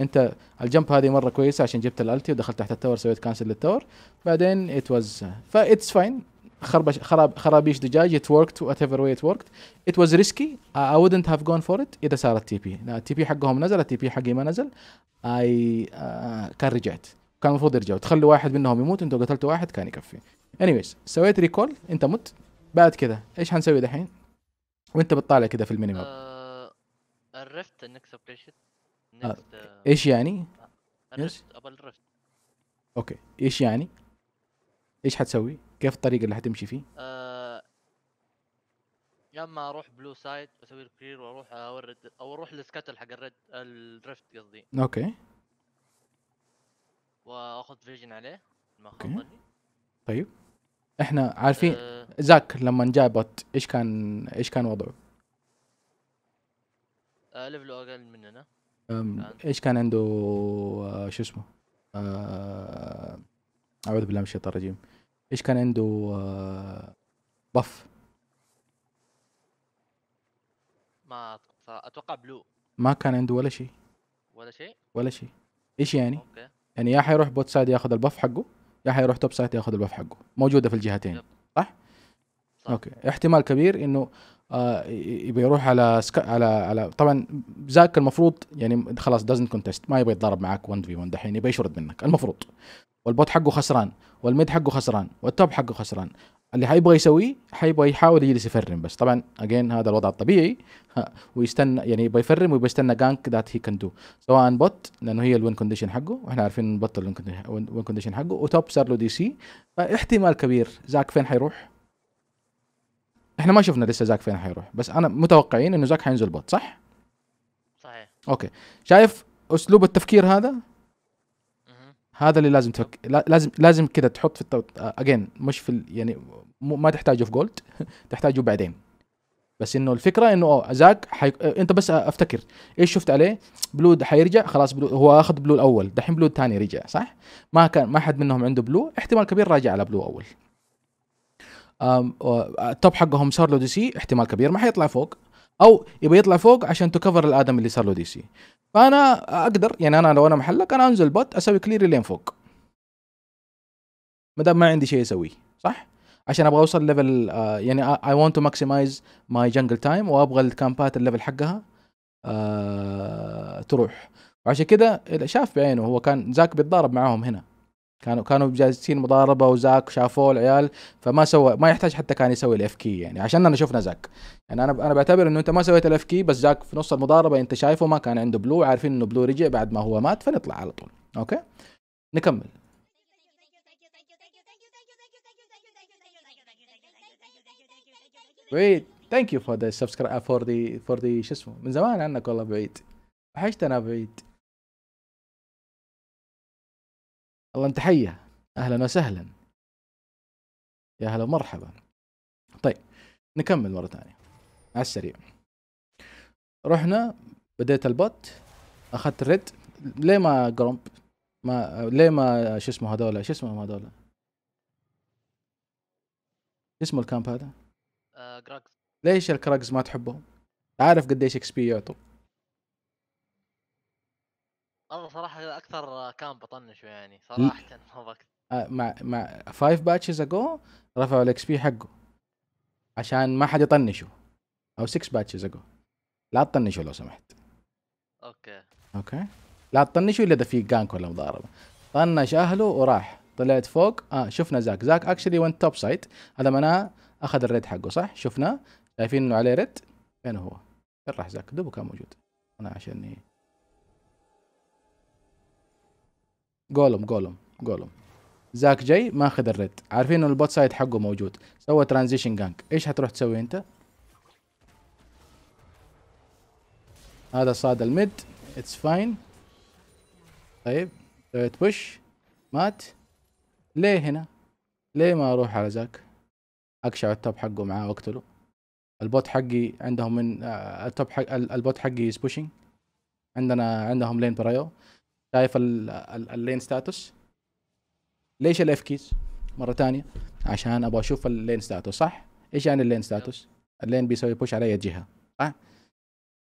انت الجمب هذه مره كويسه عشان جبت الالتي ودخلت تحت التور سويت كانسل للتور بعدين ات واز اتس فاين خربش خراب خرابيش دجاج ات وركت وات ايفر وي ات وركت ات واز ريسكي اي ودنت هاف جون فور ات إذا صارت تي بي التي بي حقهم نزل التي بي حقي ما نزل اي آه، كان رجعت كان المفروض يرجعوا تخلوا واحد منهم يموت انتوا قتلتوا واحد كان يكفي anyways سويت ريكول انت مت بعد كذا ايش حنسوي دحين وانت بتطالع كذا في الميني ماب آه، الرفت النكست اوبريشن آه، ايش يعني؟ الرفت ابل الرفت اوكي ايش يعني؟ ايش حتسوي؟ كيف الطريق اللي حتمشي فيه؟ آه يا اما اروح بلو سايد واسوي الكلير واروح اورد او اروح للسكتل حق الريد الدريفت قصدي اوكي واخذ فيجن عليه ما طيب احنا عارفين أه زاك لما جاء بوت ايش كان ايش كان وضعه؟ آه ليفلو اقل مننا ايش كان عنده آه، شو اسمه؟ آه اعوذ بالله من الشيطان الرجيم ايش كان عنده بف آه، ما اتوقع بلو ما كان عنده ولا شيء ولا شيء ولا شيء ايش يعني أوكي. يعني يا حيروح بوت سايد ياخذ البف حقه يا حيروح توب سايد ياخذ البف حقه موجوده في الجهتين يب. صح؟, صح اوكي احتمال كبير انه آه يبي يروح على سك... على على طبعا زاك المفروض يعني خلاص دازنت كونتست ما يبغى يتضارب معك 1 في 1 دحين يبغى يشرد منك المفروض والبوت حقه خسران والميد حقه خسران والتوب حقه خسران اللي حيبغى يسويه حيبغى يحاول يجلس يفرم بس طبعا اجين هذا الوضع الطبيعي ويستنى يعني يبغى يفرم ويبغى يستنى جانك ذات هي كان دو سواء بوت لانه هي الوين كونديشن حقه واحنا عارفين بوت الوين كونديشن حقه وتوب صار له دي سي فاحتمال كبير زاك فين حيروح؟ احنا ما شفنا لسه زاك فين حيروح بس انا متوقعين انه زاك حينزل بوت صح؟ صحيح اوكي شايف اسلوب التفكير هذا؟ هذا اللي لازم تفك لازم لازم كذا تحط في التو... اجين مش في ال... يعني م... ما تحتاجه في جولد <laughs> تحتاجه بعدين بس انه الفكره انه اوه زاك حي... أه، انت بس افتكر ايش شفت عليه بلود حيرجع خلاص بلو... هو اخذ بلو الاول دحين بلو الثاني رجع صح ما كان ما حد منهم عنده بلو احتمال كبير راجع على بلو اول التوب أه، حقهم صار له دي سي احتمال كبير ما حيطلع فوق او يبغى يطلع فوق عشان تكفر الادم اللي صار له دي سي فانا اقدر يعني انا لو انا محلك انا انزل بوت اسوي كلير لين فوق ما دام ما عندي شيء اسويه صح عشان ابغى اوصل ليفل آه، يعني اي ونت تو ماكسمايز ماي جنجل تايم وابغى الكامبات الليفل حقها آه، تروح وعشان كذا شاف بعينه هو كان زاك بيتضارب معاهم هنا كانوا كانوا جالسين مضاربه وزاك شافوه العيال فما سوى ما يحتاج حتى كان يسوي الاف كي يعني عشان انا شفنا زاك يعني انا انا بعتبر انه انت ما سويت الاف كي بس زاك في نص المضاربه انت شايفه ما كان عنده بلو عارفين انه بلو رجع بعد ما هو مات فنطلع على طول اوكي نكمل بعيد ثانك يو فور ذا سبسكرايب فور ذا فور ذا شو اسمه من زمان عنك والله بعيد وحشتنا بعيد الله انت حيه اهلا وسهلا يا هلا ومرحبا طيب نكمل مره ثانيه على السريع رحنا بديت البوت اخذت الريد ليه ما جرومب ما ليه ما شو اسمه هذول شو اسمه هذول شو اسمه الكامب هذا؟ آه، جراجز ليش الكراكز ما تحبهم؟ عارف قديش اكس بي يعطوا انا صراحه اكثر كان بطنشه يعني صراحه مو وقت آه، مع مع فايف باتشز اجو رفعوا الاكس بي حقه عشان ما حد يطنشه او 6 باتشز اجو لا تطنشوا لو سمحت اوكي اوكي لا تطنشوا الا اذا في جانك ولا مضاربه طنش اهله وراح طلعت فوق آه شفنا زاك زاك اكشلي ونت توب سايد هذا معناه اخذ الريد حقه صح شفناه شايفين انه عليه ريد فين هو؟ فين راح زاك دوبه كان موجود انا عشان إيه؟ جولم جولم جولم زاك جاي ماخذ الريد عارفين ان البوت سايد حقه موجود سوى ترانزيشن جانك ايش هتروح تسوي انت هذا صاد الميد اتس فاين طيب سويت بوش مات ليه هنا ليه ما اروح على زاك اقشع التوب حقه معاه واقتله البوت حقي عندهم من آه، التوب حق البوت حقي از بوشينج عندنا عندهم لين برايو شايف اللين ستاتس ليش الاف كيز مره ثانيه عشان ابغى اشوف اللين ستاتس صح ايش يعني اللين ستاتس اللين بيسوي بوش على اي جهه صح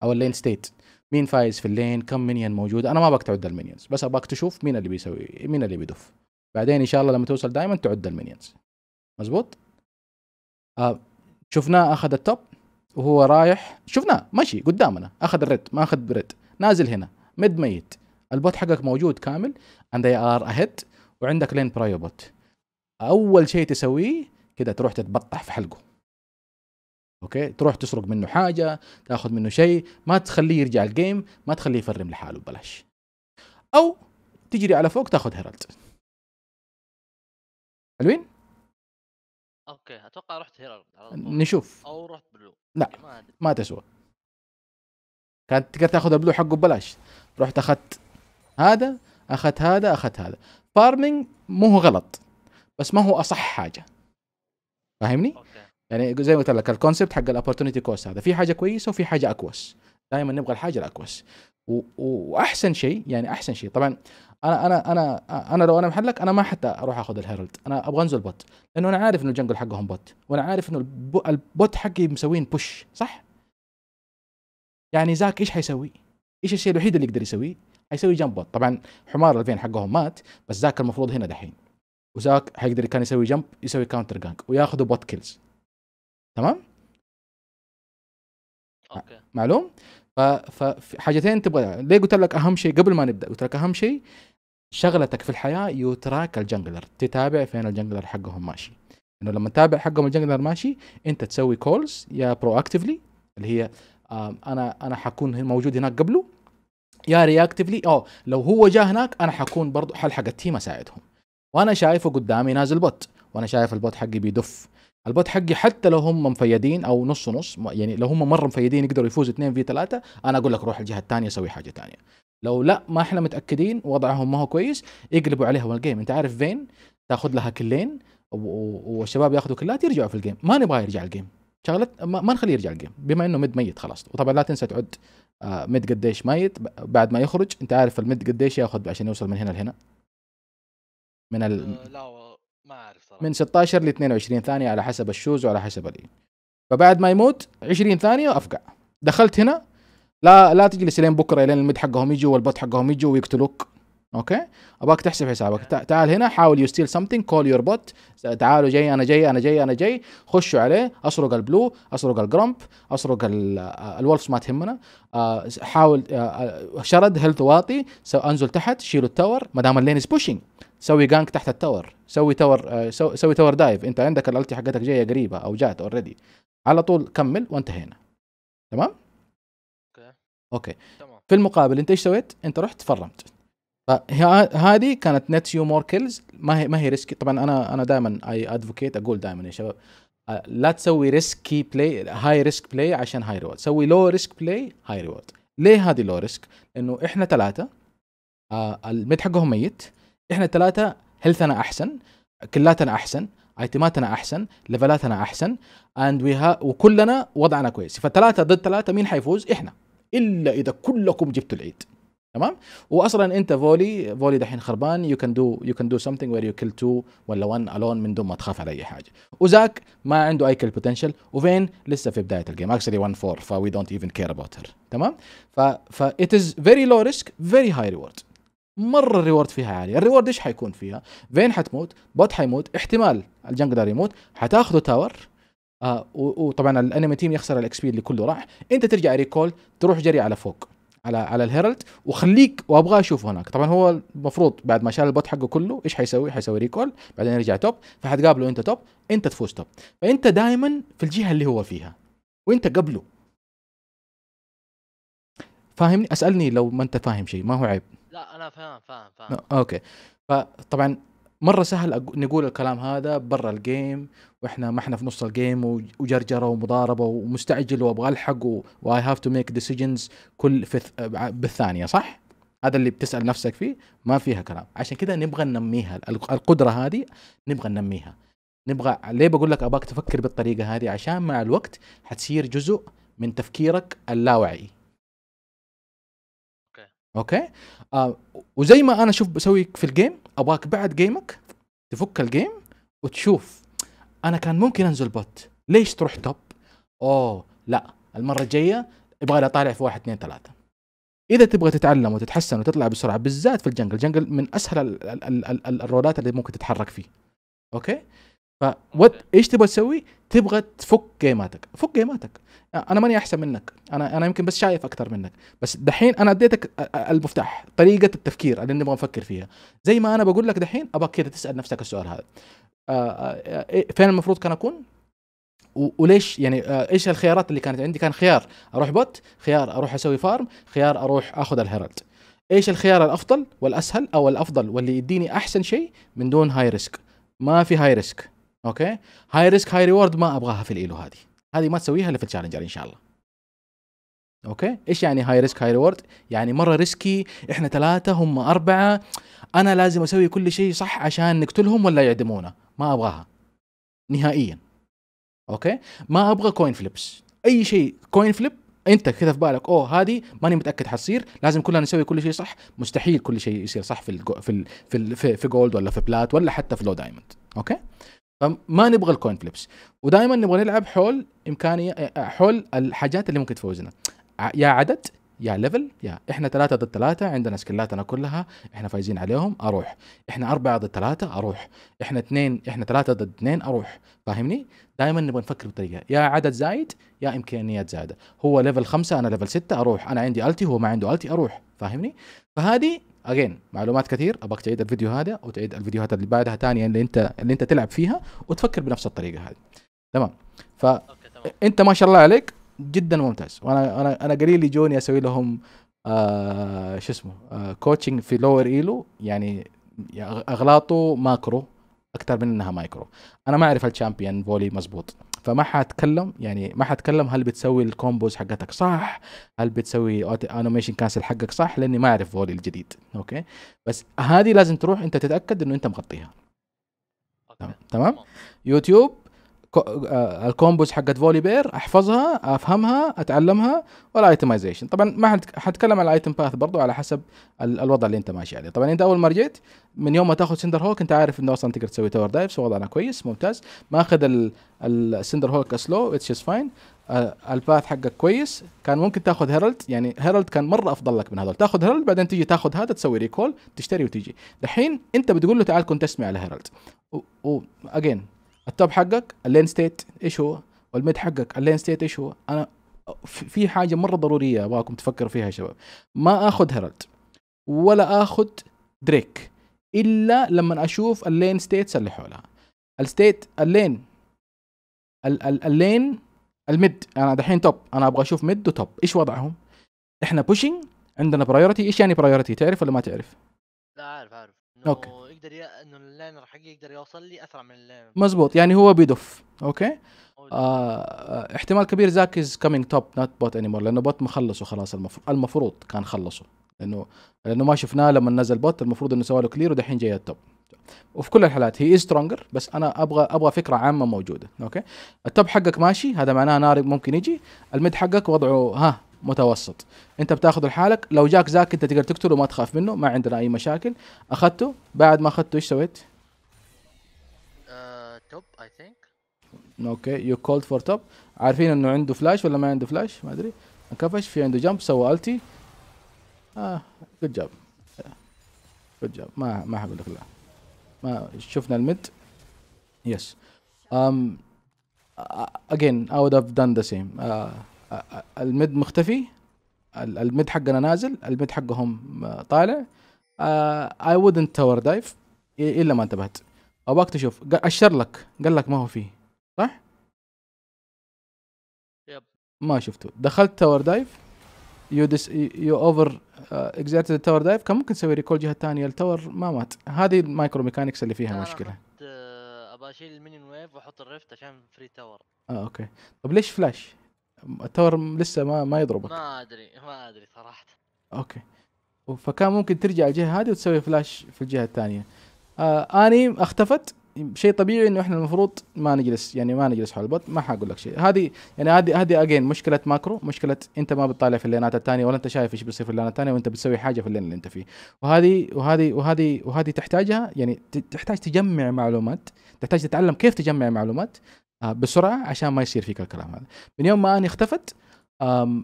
او اللين ستيت مين فايز في اللين كم منيون موجود انا ما ابغاك تعد المينيونز بس ابغاك تشوف مين اللي بيسوي مين اللي بيدف بعدين ان شاء الله لما توصل دائما تعد المينيونز مزبوط آه شفناه اخذ التوب وهو رايح شفناه مشي قدامنا اخذ الريد ما اخذ بريد نازل هنا مد ميت البوت حقك موجود كامل اند اي ار اهيد وعندك لين برايو بوت اول شيء تسويه كده تروح تتبطح في حلقه اوكي تروح تسرق منه حاجه تاخذ منه شيء ما تخليه يرجع الجيم ما تخليه يفرم لحاله ببلاش او تجري على فوق تاخذ هيرالد حلوين اوكي اتوقع رحت هيرالد نشوف او رحت بلو لا ما تسوى كانت تقدر تاخذ البلو حقه ببلاش رحت اخذت هذا اخذت هذا اخذت هذا فارمنج مو هو غلط بس ما هو اصح حاجه فاهمني؟ يعني زي ما قلت لك الكونسبت حق الاوبورتونيتي كوست هذا في حاجه كويسه وفي حاجه اكوس دائما نبغى الحاجه الاكوس واحسن شيء يعني احسن شيء طبعا انا انا انا انا لو انا محلك انا ما حتى اروح اخذ الهيرلد انا ابغى انزل بوت لانه انا عارف انه الجنجل حقهم بوت وانا عارف انه البوت حقي مسوين بوش صح يعني زاك ايش حيسوي؟ ايش الشيء الوحيد اللي يقدر يسويه؟ حيسوي جمب طبعا حمار الفين حقهم مات بس ذاك المفروض هنا دحين وذاك حيقدر كان يسوي جمب يسوي كاونتر جانك وياخذوا بوت كيلز تمام أوكي. معلوم فحاجتين تبغى ليه قلت لك اهم شيء قبل ما نبدا قلت لك اهم شيء شغلتك في الحياه يتراك الجنجلر تتابع فين الجنجلر حقهم ماشي انه لما تتابع حقهم الجنجلر ماشي انت تسوي كولز يا برو اكتفلي اللي هي انا انا حكون موجود هناك قبله يا رياكتفلي او لو هو جاء هناك انا حكون برضه حلحق التيم اساعدهم وانا شايفه قدامي نازل بوت وانا شايف البوت حقي بيدف البوت حقي حتى لو هم مفيدين او نص نص يعني لو هم مره مفيدين يقدروا يفوزوا اثنين في ثلاثه انا اقول لك روح الجهه الثانيه سوي حاجه ثانيه لو لا ما احنا متاكدين وضعهم ما هو كويس يقلبوا عليها والجيم انت عارف فين تاخذ لها كلين والشباب ياخذوا كلات يرجعوا في الجيم ما نبغى يرجع الجيم شغلت ما, ما نخليه يرجع الجيم بما انه مد ميت خلاص وطبعا لا تنسى تعد آه، ميد قديش ميت بعد ما يخرج انت عارف الميد قديش ياخذ عشان يوصل من هنا لهنا من ال... آه، لا ما اعرف صراحه من 16 ل 22 ثانيه على حسب الشوز وعلى حسب ال... فبعد ما يموت 20 ثانيه وافقع دخلت هنا لا لا تجلس لين بكره لين الميد حقهم يجوا والبط حقهم يجوا ويقتلوك اوكي اباك تحسب حسابك تعال هنا حاول يو ستيل سمثينج كول يور بوت تعالوا جاي انا جاي انا جاي انا جاي خشوا عليه اسرق البلو اسرق الجرامب اسرق آه، الولفز ما تهمنا آه، حاول آه، شرد هيلث واطي انزل تحت شيلوا التاور ما دام اللين بوشينج سوي جانك تحت التاور سوي تاور سوي تاور دايف انت عندك الالتي حقتك جايه قريبه او جات اوريدي على طول كمل وانتهينا تمام اوكي اوكي في المقابل انت ايش سويت انت رحت فرمت فهذه كانت نت يو مور كيلز ما هي ما هي ريسكي طبعا انا انا دائما اي ادفوكيت اقول دائما يا شباب آه، لا تسوي ريسكي بلاي هاي ريسك بلاي عشان هاي ريورد سوي لو ريسك بلاي هاي ريورد ليه هذه لو ريسك انه احنا ثلاثه آه، الميد حقهم ميت احنا ثلاثه هيلثنا احسن كلاتنا احسن ايتماتنا احسن ليفلاتنا احسن اند وي وكلنا وضعنا كويس فثلاثه ضد ثلاثه مين حيفوز احنا الا اذا كلكم جبتوا العيد تمام واصلا انت فولي فولي دحين خربان يو كان دو يو كان دو سمثينج وير يو كيل تو ولا وان الون من دون ما تخاف على اي حاجه وزاك ما عنده اي كيل بوتنشال وفين لسه في بدايه الجيم اكشلي 1 4 فوي دونت ايفن كير اباوت هير تمام ف ف ات از فيري لو ريسك فيري هاي ريورد مره الريورد فيها عاليه الريورد ايش حيكون فيها فين حتموت بوت حيموت احتمال الجنجلر يموت حتاخذه تاور آه وطبعا الانمي تيم يخسر الاكس بي اللي كله راح انت ترجع ريكول تروح جري على فوق على على الهيرلد وخليك وابغاه اشوفه هناك طبعا هو المفروض بعد ما شال البوت حقه كله ايش حيسوي حيسوي ريكول بعدين يرجع توب فحتقابله انت توب انت تفوز توب فانت دائما في الجهه اللي هو فيها وانت قبله فاهمني اسالني لو ما انت فاهم شيء ما هو عيب لا انا فاهم فاهم فاهم اوكي فطبعا مره سهل نقول الكلام هذا برا الجيم واحنا ما احنا في نص الجيم وجرجره ومضاربه ومستعجل وابغى الحق واي هاف تو ميك ديسيجنز كل في بالثانيه صح؟ هذا اللي بتسال نفسك فيه ما فيها كلام عشان كذا نبغى ننميها القدره هذه نبغى ننميها نبغى ليه بقول لك اباك تفكر بالطريقه هذه عشان مع الوقت حتصير جزء من تفكيرك اللاواعي اوكي اوكي آه وزي ما انا اشوف بسوي في الجيم ابغاك بعد جيمك تفك الجيم وتشوف انا كان ممكن انزل بوت ليش تروح توب اوه لا المره الجايه يبغى لي اطالع في واحد اثنين ثلاثه اذا تبغى تتعلم وتتحسن وتطلع بسرعه بالذات في الجنجل الجنجل من اسهل الرولات اللي ممكن تتحرك فيه اوكي ف ايش تبغى تسوي تبغى تفك جيماتك فك جيماتك انا ماني احسن منك انا انا يمكن بس شايف اكثر منك بس دحين انا اديتك المفتاح طريقه التفكير اللي نبغى نفكر فيها زي ما انا بقول لك دحين ابغاك كذا تسال نفسك السؤال هذا آه، آه، إيه، فين المفروض كان اكون وليش يعني آه، ايش الخيارات اللي كانت عندي كان خيار اروح بوت خيار اروح اسوي فارم خيار اروح اخذ الهيرالد ايش الخيار الافضل والاسهل او الافضل واللي يديني احسن شيء من دون هاي ريسك ما في هاي ريسك اوكي هاي ريسك هاي ريورد ما ابغاها في الايلو هذه هذه ما تسويها الا في التشالنجر ان شاء الله اوكي ايش يعني هاي ريسك هاي ريورد يعني مره ريسكي احنا ثلاثه هم اربعه انا لازم اسوي كل شيء صح عشان نقتلهم ولا يعدمونا ما ابغاها نهائيا اوكي ما ابغى كوين فليبس اي شيء كوين فليب انت كذا في بالك اوه هذه ماني متاكد حتصير لازم كلنا نسوي كل شيء صح مستحيل كل شيء يصير صح في الجو في ال في, ال في, في جولد ولا في بلات ولا حتى في لو دايموند اوكي فما نبغى الكوين فليبس ودائما نبغى نلعب حول امكانيه حول الحاجات اللي ممكن تفوزنا يا عدد يا ليفل يا احنا ثلاثة ضد ثلاثة عندنا سكلاتنا كلها احنا فايزين عليهم اروح احنا أربعة ضد ثلاثة اروح احنا اثنين احنا ثلاثة ضد اثنين اروح فاهمني؟ دائما نبغى نفكر بطريقة يا عدد زايد يا امكانيات زايدة هو ليفل خمسة انا ليفل ستة اروح انا عندي التي هو ما عنده التي اروح فاهمني؟ فهذه اجين معلومات كثير ابغاك تعيد الفيديو هذا وتعيد الفيديوهات اللي بعدها ثانيه اللي انت اللي انت تلعب فيها وتفكر بنفس الطريقه هذه تمام ف انت ما شاء الله عليك جدا ممتاز وانا انا انا قليل يجوني اسوي لهم آه شو اسمه آه كوتشنج في لور ايلو يعني اغلاطه ماكرو اكثر من انها مايكرو انا ما اعرف الشامبيون فولي مزبوط فما حاتكلم يعني ما حاتكلم هل بتسوي الكومبوز حقتك صح هل بتسوي انيميشن كانسل حقك صح لاني ما اعرف فولي الجديد اوكي بس هذه لازم تروح انت تتاكد انه انت مغطيها تمام يوتيوب آه، الكومبوز حقت فولي بير احفظها افهمها اتعلمها والايتمايزيشن طبعا ما حتكلم على الايتم باث برضو على حسب الوضع اللي انت ماشي عليه طبعا انت اول ما رجيت من يوم ما تاخذ سندر هوك انت عارف انه اصلا تقدر تسوي تاور دايفز وضعنا كويس ممتاز ماخذ السندر هوك سلو اتش از فاين الباث حقك كويس كان ممكن تاخذ هيرلد يعني هيرلد كان مره افضل لك من هذول تاخذ هيرلد بعدين تيجي تاخذ هذا تسوي ريكول تشتري وتيجي الحين انت بتقول له تعال كنت اسمع على هيرلد و اجين التوب حقك اللين ستيت ايش هو والميد حقك اللين ستيت ايش هو انا في حاجه مره ضروريه ابغاكم تفكروا فيها يا شباب ما اخذ هيرالد ولا اخذ دريك الا لما اشوف اللين ستيتس اللي حولها الستيت اللين ال ال اللين الميد انا دحين توب انا ابغى اشوف ميد وتوب ايش وضعهم احنا بوشنج عندنا برايورتي ايش يعني برايورتي تعرف ولا ما تعرف لا عارف عارف اوكي يقدر ي... انه اللاينر حقي يقدر يوصل لي اسرع من اللاينر مزبوط يعني هو بيدف اوكي آه،, آه احتمال كبير زاك از كامينج توب نوت بوت مور لانه بوت مخلصه خلاص المفروض المفروض كان خلصه لانه لانه ما شفناه لما نزل بوت المفروض انه سواله كلير ودحين جاي التوب وفي كل الحالات هي از سترونجر بس انا ابغى ابغى فكره عامه موجوده اوكي التوب حقك ماشي هذا معناه نار ممكن يجي الميد حقك وضعه ها متوسط انت بتاخذه لحالك لو جاك زاك انت تقدر تقتله ما تخاف منه ما عندنا اي مشاكل اخذته بعد ما اخذته ايش سويت؟ آه، توب اي ثينك اوكي يو كولد فور توب عارفين انه عنده فلاش ولا ما عنده فلاش ما ادري انكفش في عنده جمب سوى التي اه جود جاب جود جاب ما ما حقول لك لا ما شفنا المد يس ام اجين اي وود هاف دان ذا سيم الميد مختفي الميد حقنا نازل الميد حقهم طالع اي آه، wouldn't تاور دايف الا ما انتبهت ابغاك تشوف اشر لك قال لك ما هو فيه صح؟ يب ما شفته دخلت تاور دايف يو دس يو اوفر اكزيرتد تاور دايف كان ممكن تسوي ريكول جهه ثانيه التاور ما مات هذه المايكرو ميكانكس اللي فيها مشكله آه، ابى اشيل المينيون ويف واحط الريفت عشان فري تاور اه اوكي طب ليش فلاش؟ التاور لسه ما ما يضربك ما ادري ما ادري صراحه اوكي فكان ممكن ترجع الجهه هذه وتسوي فلاش في الجهه الثانيه آه اني اختفت شيء طبيعي انه احنا المفروض ما نجلس يعني ما نجلس حول البط ما حقول لك شيء هذه يعني هذه هذه اجين مشكله ماكرو مشكله انت ما بتطالع في اللينات الثانيه ولا انت شايف ايش بيصير في اللينات الثانيه وانت بتسوي حاجه في اللين اللي انت فيه وهذه وهذه وهذه وهذه تحتاجها يعني تحتاج تجمع معلومات تحتاج تتعلم كيف تجمع معلومات آه، بسرعه عشان ما يصير فيك الكلام هذا من يوم ما اني اختفت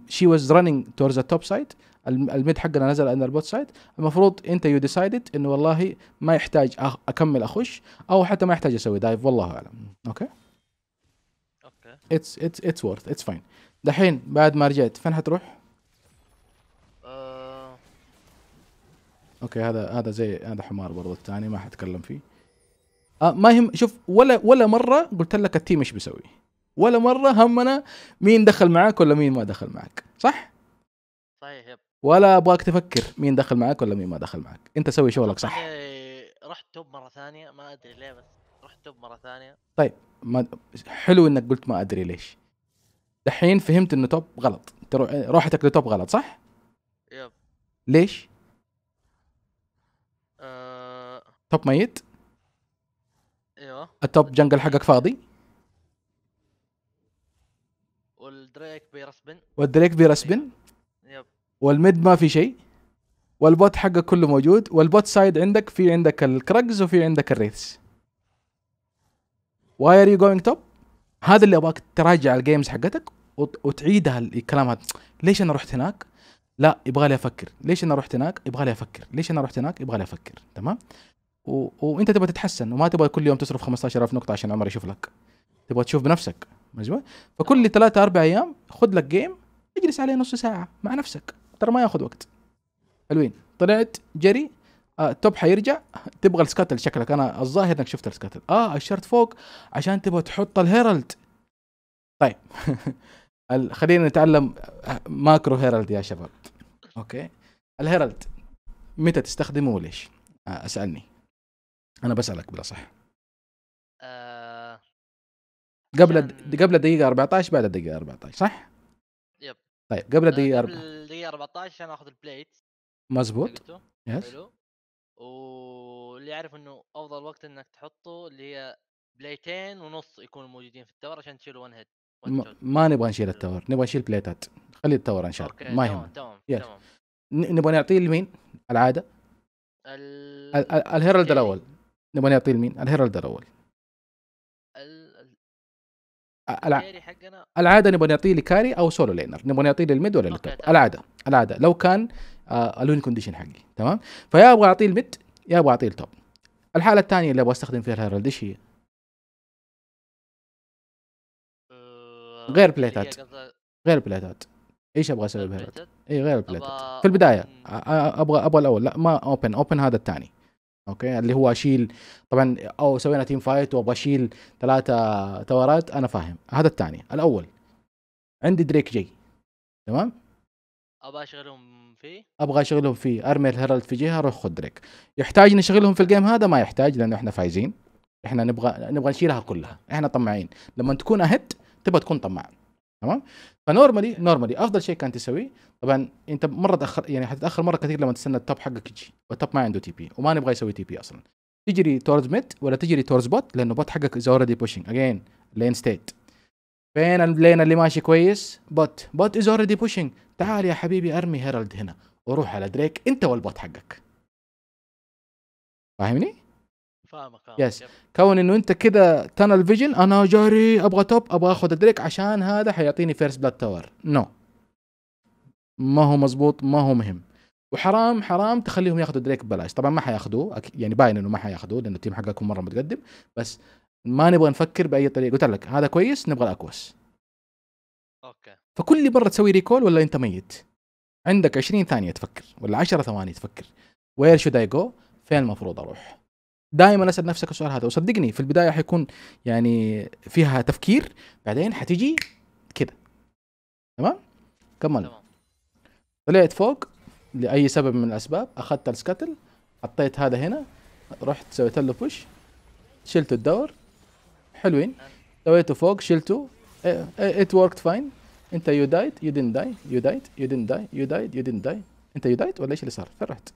شي واز رننج تورز التوب سايد الميد حقنا نزل عند البوت سايد المفروض انت يو ديسايدد انه والله ما يحتاج اكمل اخش او حتى ما يحتاج اسوي دايف والله اعلم اوكي اوكي اتس اتس اتس وورث اتس فاين دحين بعد ما رجعت فين حتروح؟ آه. اوكي هذا هذا زي هذا حمار برضه الثاني ما حتكلم فيه آه ما يهم شوف ولا ولا مره قلت لك التيم ايش بيسوي ولا مره همنا مين دخل معاك ولا مين ما دخل معاك صح صحيح يب ولا ابغاك تفكر مين دخل معاك ولا مين ما دخل معاك انت سوي شغلك صح إيه، رحت توب مره ثانيه ما ادري ليه بس رحت توب مره ثانيه طيب ما حلو انك قلت ما ادري ليش دحين فهمت انه توب غلط روحتك لتوب غلط صح يب ليش أه... توب ميت ايوه التوب جنجل حقك فاضي والدريك بيرسبن والدريك بيرسبن إيوه. يب والميد ما في شيء والبوت حقك كله موجود والبوت سايد عندك في عندك الكراجز وفي عندك الريثس واي ار يو جوينج توب هذا اللي ابغاك تراجع الجيمز حقتك وتعيدها الكلام هذا ليش انا رحت هناك لا يبغى لي افكر ليش انا رحت هناك يبغى لي افكر ليش انا رحت هناك يبغى لي افكر تمام و... وانت تبغى تتحسن وما تبغى كل يوم تصرف 15000 نقطه عشان عمر يشوف لك تبغى تشوف بنفسك مزبوط فكل ثلاثة أربع أيام خذ لك جيم اجلس عليه نص ساعة مع نفسك ترى ما ياخذ وقت حلوين طلعت جري آه توب حيرجع تبغى السكاتل شكلك انا الظاهر انك شفت السكاتل اه الشرط فوق عشان تبغى تحط الهيرالد طيب <laughs> خلينا نتعلم آه، ماكرو هيرالد يا شباب اوكي الهيرالد متى تستخدمه وليش آه اسالني انا بسالك بلا صح آه... قبل قبل الدقيقه 14 بعد الدقيقه 14 صح يب طيب قبل آه، الدقيقه 14 قبل الدقيقه 14 انا اخذ البليت مزبوط يس حلو واللي يعرف انه افضل وقت انك تحطه اللي هي بليتين ونص يكونوا موجودين في التور عشان تشيل ون هيد ما, نبغى نشيل التور نبغى نشيل بليتات خلي التور ان شاء الله ما يهم تمام تمام نبغى نعطيه لمين العاده ال... ال... الهيرالد الاول نبغى نعطيه لمين؟ الهيرالد الاول ال... الع... حقنا العاده نبغى نعطيه لكاري او سولو لينر نبغى نعطيه للميد ولا للتوب العاده العاده لو كان آه الون كونديشن حقي تمام فيا ابغى اعطيه الميد يا ابغى اعطيه التوب الحاله الثانيه اللي ابغى استخدم فيها الهيرالد ايش هي؟ آه، غير بليتات غير بليتات ايش ابغى اسوي بهيرالد؟ اي غير البليتات إيه، في البدايه أمم. آه، آه، ابغى ابغى الاول لا ما اوبن اوبن هذا الثاني اوكي اللي هو اشيل طبعا او سوينا تيم فايت وابغى اشيل ثلاثه تورات انا فاهم هذا الثاني الاول عندي دريك جي تمام ابغى اشغلهم فيه ابغى اشغلهم فيه ارمي الهيرالد في جهه اروح خذ دريك يحتاج نشغلهم في الجيم هذا ما يحتاج لانه احنا فايزين احنا نبغى نبغى نشيلها كلها احنا طماعين لما تكون اهد تبغى تكون طماع تمام فنورمالي نورمالي افضل شيء كان تسويه طبعا انت مره تاخر يعني حتتاخر مره كثير لما تستنى التوب حقك يجي والتوب ما عنده تي بي وما نبغى يسوي تي بي اصلا تجري تورز ميد ولا تجري تورز بوت لانه بوت حقك از اوريدي بوشينج اجين لين ستيت فين اللين اللي ماشي كويس بوت بوت از اوريدي بوشينج تعال يا حبيبي ارمي هيرالد هنا وروح على دريك انت والبوت حقك فاهمني؟ فاهمك يس آه. yes. كون انه انت كذا تنل فيجن انا جاري ابغى توب ابغى اخذ الدريك عشان هذا حيعطيني فيرست بلاد تاور نو ما هو مزبوط ما هو مهم وحرام حرام تخليهم ياخذوا دريك ببلاش طبعا ما حياخذوه يعني باين انه ما حياخذوه لانه التيم حقكم مره متقدم بس ما نبغى نفكر باي طريقه قلت لك هذا كويس نبغى الاكوس اوكي فكل مره تسوي ريكول ولا انت ميت عندك 20 ثانيه تفكر ولا 10 ثواني تفكر وير شود اي جو فين المفروض اروح دائما اسال نفسك السؤال هذا وصدقني في البدايه حيكون يعني فيها تفكير بعدين حتيجي كده تمام كمل طلعت فوق لاي سبب من الاسباب اخذت السكتل حطيت هذا هنا رحت سويت له بوش شلت الدور حلوين سويته فوق شلته ات وركت فاين انت يو دايت يو دين داي يو دايت يو دين داي يو دايت يو دين داي انت يو دايت ولا ايش اللي صار؟ فرحت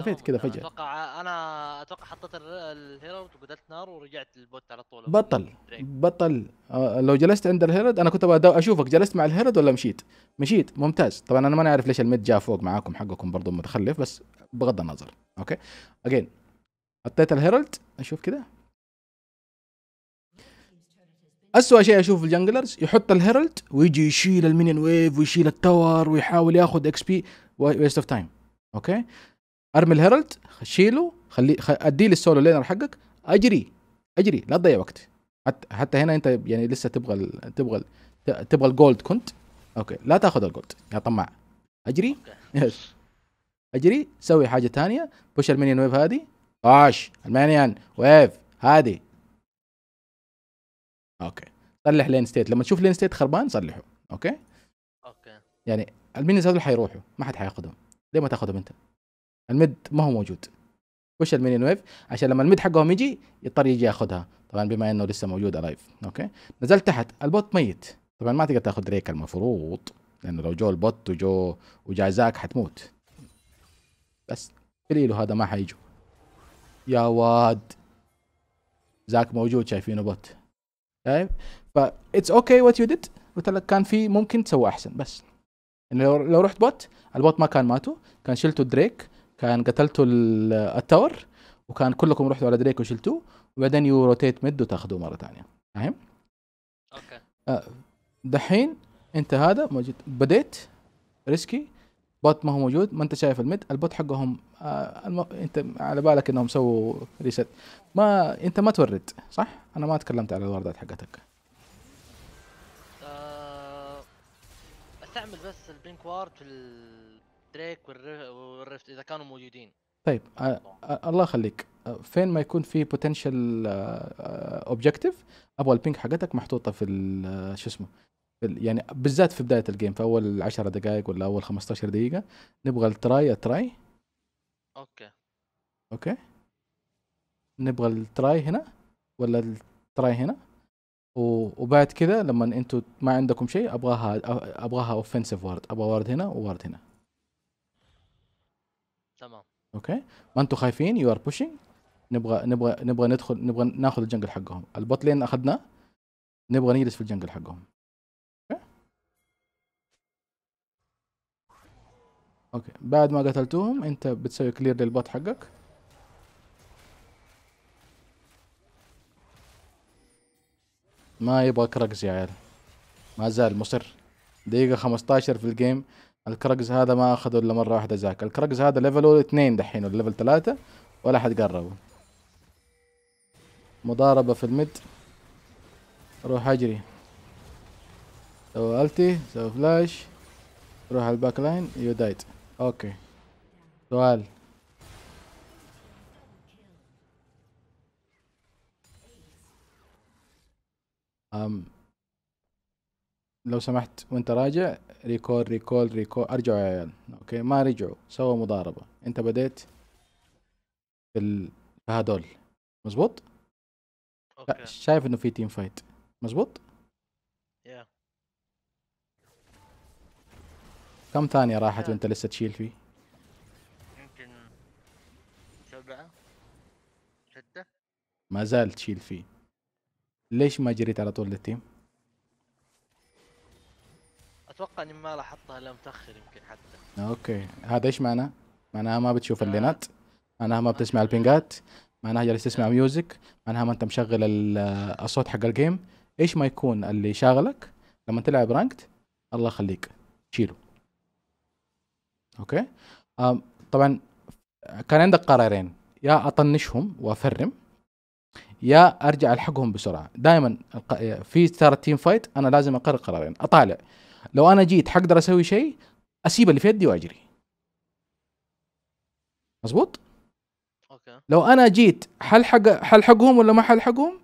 اختفيت كذا فجاه اتوقع انا اتوقع حطيت الهيرود وقتلت نار ورجعت للبوت على طول بطل بطل آه، لو جلست عند الهيرود انا كنت ابغى اشوفك جلست مع الهيرود ولا مشيت مشيت ممتاز طبعا انا ما اعرف ليش الميد جاء فوق معاكم حقكم برضو متخلف بس بغض النظر اوكي اجين حطيت الهيرولد اشوف كذا اسوء شيء اشوف الجنجلرز يحط الهيرلد ويجي يشيل المينين ويف ويشيل التاور ويحاول ياخذ اكس بي ويست اوف تايم اوكي ارمي الهيرالد شيله خليه ادي لي السولو لينر حقك اجري اجري لا تضيع وقت حتى حتى هنا انت يعني لسه تبغى ال تبغى ال تبغى الجولد كنت اوكي لا تاخذ الجولد يا طماع اجري اجري سوي حاجه ثانيه بوش المينيان ويف هذه طاش المينيان ويف هذه اوكي صلح لين ستيت لما تشوف لين ستيت خربان صلحه اوكي اوكي يعني المينيز هذول حيروحوا ما حد حياخذهم ليه ما تاخذهم انت الميد ما هو موجود وش المينيون ويف عشان لما الميد حقهم يجي يضطر يجي ياخذها طبعا بما انه لسه موجود الايف اوكي نزلت تحت البوت ميت طبعا ما تقدر تاخذ ريك المفروض لانه لو جو البوت وجو وجازاك حتموت بس قليل هذا ما حيجوا يا واد زاك موجود شايفينه بوت شايف طيب؟ ف اتس اوكي وات يو ديد قلت لك كان في ممكن تسوي احسن بس انه لو رحت بوت البوت ما كان ماتوا كان شلتوا دريك كان قتلتوا التاور وكان كلكم رحتوا على دريك وشلتوه وبعدين يو روتيت ميد وتاخذوه مره ثانيه فاهم؟ اوكي آه، دحين انت هذا موجود بديت ريسكي بوت ما هو موجود ما انت شايف الميد البوت حقهم آه الم... انت على بالك انهم سووا ريست ما انت ما تورد صح؟ انا ما تكلمت على الواردات حقتك آه، استعمل بس البينك وارد في دريك والريفت اذا كانوا موجودين طيب أه, آه، الله يخليك آه، فين ما يكون في بوتنشال اوبجيكتيف آه، ابغى البينج حقتك محطوطه في شو اسمه يعني بالذات في بدايه الجيم في اول 10 دقائق ولا اول 15 دقيقه نبغى التراي تراي اوكي اوكي نبغى التراي هنا ولا التراي هنا وبعد كذا لما انتوا ما عندكم شيء ابغاها ابغاها اوفنسيف وارد ابغى وارد هنا ووارد هنا تمام اوكي ما انتم خايفين يو ار بوشينج نبغى نبغى نبغى ندخل نبغى ناخذ الجنجل حقهم البوت لين اخذناه نبغى نجلس في الجنجل حقهم اوكي اوكي بعد ما قتلتوهم انت بتسوي كلير للبوت حقك ما يبغى كراكس يا عيال ما زال مصر دقيقة 15 في الجيم الكرجز هذا ما اخذه الا مره واحده زاك الكرجز هذا ليفله اثنين دحين ولا ليفل ثلاثه ولا حد قربه مضاربه في المد روح اجري سوي التي سوي فلاش روح على الباك لاين يو دايت اوكي سؤال أم لو سمحت وانت راجع ريكول ريكول ريكول ارجعوا يا عيال اوكي ما رجعوا سووا مضاربه انت بديت بهدول مزبوط اوكي شايف انه في تيم فايت مزبوط يا كم ثانيه راحت وانت لسه تشيل فيه يمكن سبعه سته ما زال تشيل فيه ليش ما جريت على طول للتيم اتوقع اني ما لاحظتها الا متاخر يمكن حتى اوكي هذا ايش معناه؟ معناها ما بتشوف آه. اللينات معناها ما بتسمع البينجات معناها جالس تسمع ميوزك معناها ما انت مشغل الصوت حق الجيم ايش ما يكون اللي شاغلك لما تلعب رانكت الله يخليك شيله اوكي طبعا كان عندك قرارين يا اطنشهم وافرم يا ارجع الحقهم بسرعه دائما في ستار تيم فايت انا لازم اقرر قرارين اطالع لو انا جيت حقدر اسوي شيء اسيب اللي في يدي واجري مزبوط اوكي لو انا جيت حلحق حقهم ولا ما حلحقهم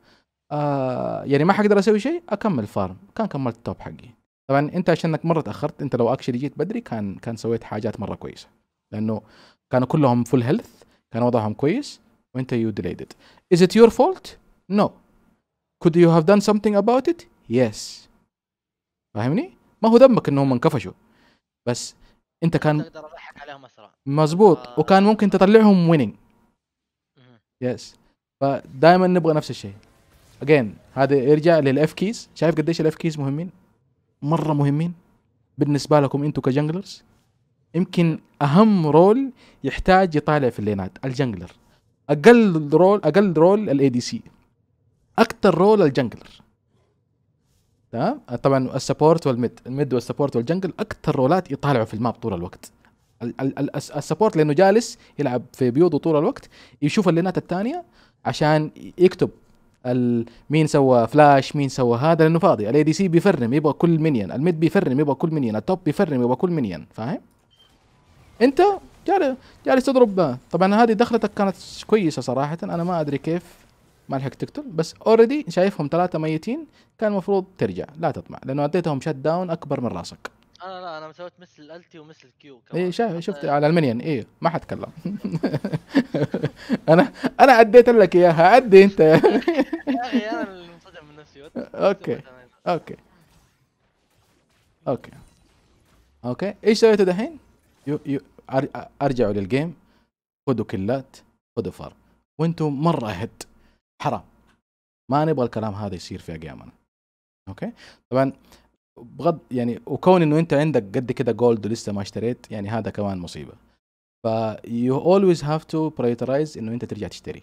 آه يعني ما حقدر اسوي شيء اكمل فارم كان كملت التوب حقي طبعا انت عشانك مره تاخرت انت لو اكشلي جيت بدري كان كان سويت حاجات مره كويسه لانه كانوا كلهم فول هيلث كان وضعهم كويس وانت يو ديليدد از ات يور فولت نو كود يو هاف دان سمثينج اباوت ات يس فاهمني ما هو ذنبك انهم انكفشوا بس انت كان تقدر اضحك عليهم اسرع مزبوط آه. وكان ممكن تطلعهم ويننج يس فدائما نبغى نفس الشيء اجين هذا يرجع للاف كيز شايف قديش الاف كيز مهمين مره مهمين بالنسبه لكم انتم كجنجلرز يمكن اهم رول يحتاج يطالع في اللينات الجنجلر اقل رول اقل رول الاي دي سي اكثر رول الجنجلر تمام طبعا السبورت والميد الميد والسبورت والجنجل اكثر رولات يطالعوا في الماب طول الوقت السبورت لانه جالس يلعب في بيوضه طول الوقت يشوف اللينات الثانيه عشان يكتب مين سوى فلاش مين سوى هذا لانه فاضي الاي دي سي بيفرم يبغى كل منين الميد بيفرم يبغى كل منين التوب بيفرم يبغى كل منين فاهم انت جالس جالس تضرب طبعا هذه دخلتك كانت كويسه صراحه انا ما ادري كيف ما لحقت تقتل بس اوريدي شايفهم ثلاثه ميتين كان المفروض ترجع لا تطمع لانه اعطيتهم شت داون اكبر من راسك انا لا انا سويت مثل الالتي ومثل الكيو كمان اي شايف شفت على المنيون اي ما حتكلم <laughs> انا انا اديت لك اياها عدي انت <laughs> <laughs> يا اخي انا منصدم من نفسي اوكي اوكي اوكي اوكي ايش سويتوا دحين؟ ارجعوا للجيم خذوا كلات خذوا فار وانتم مره هد حرام ما نبغى الكلام هذا يصير في اقيامنا اوكي طبعا بغض يعني وكون انه انت عندك قد كده جولد ولسه ما اشتريت يعني هذا كمان مصيبه ف يو اولويز هاف تو برايورتايز انه انت ترجع تشتري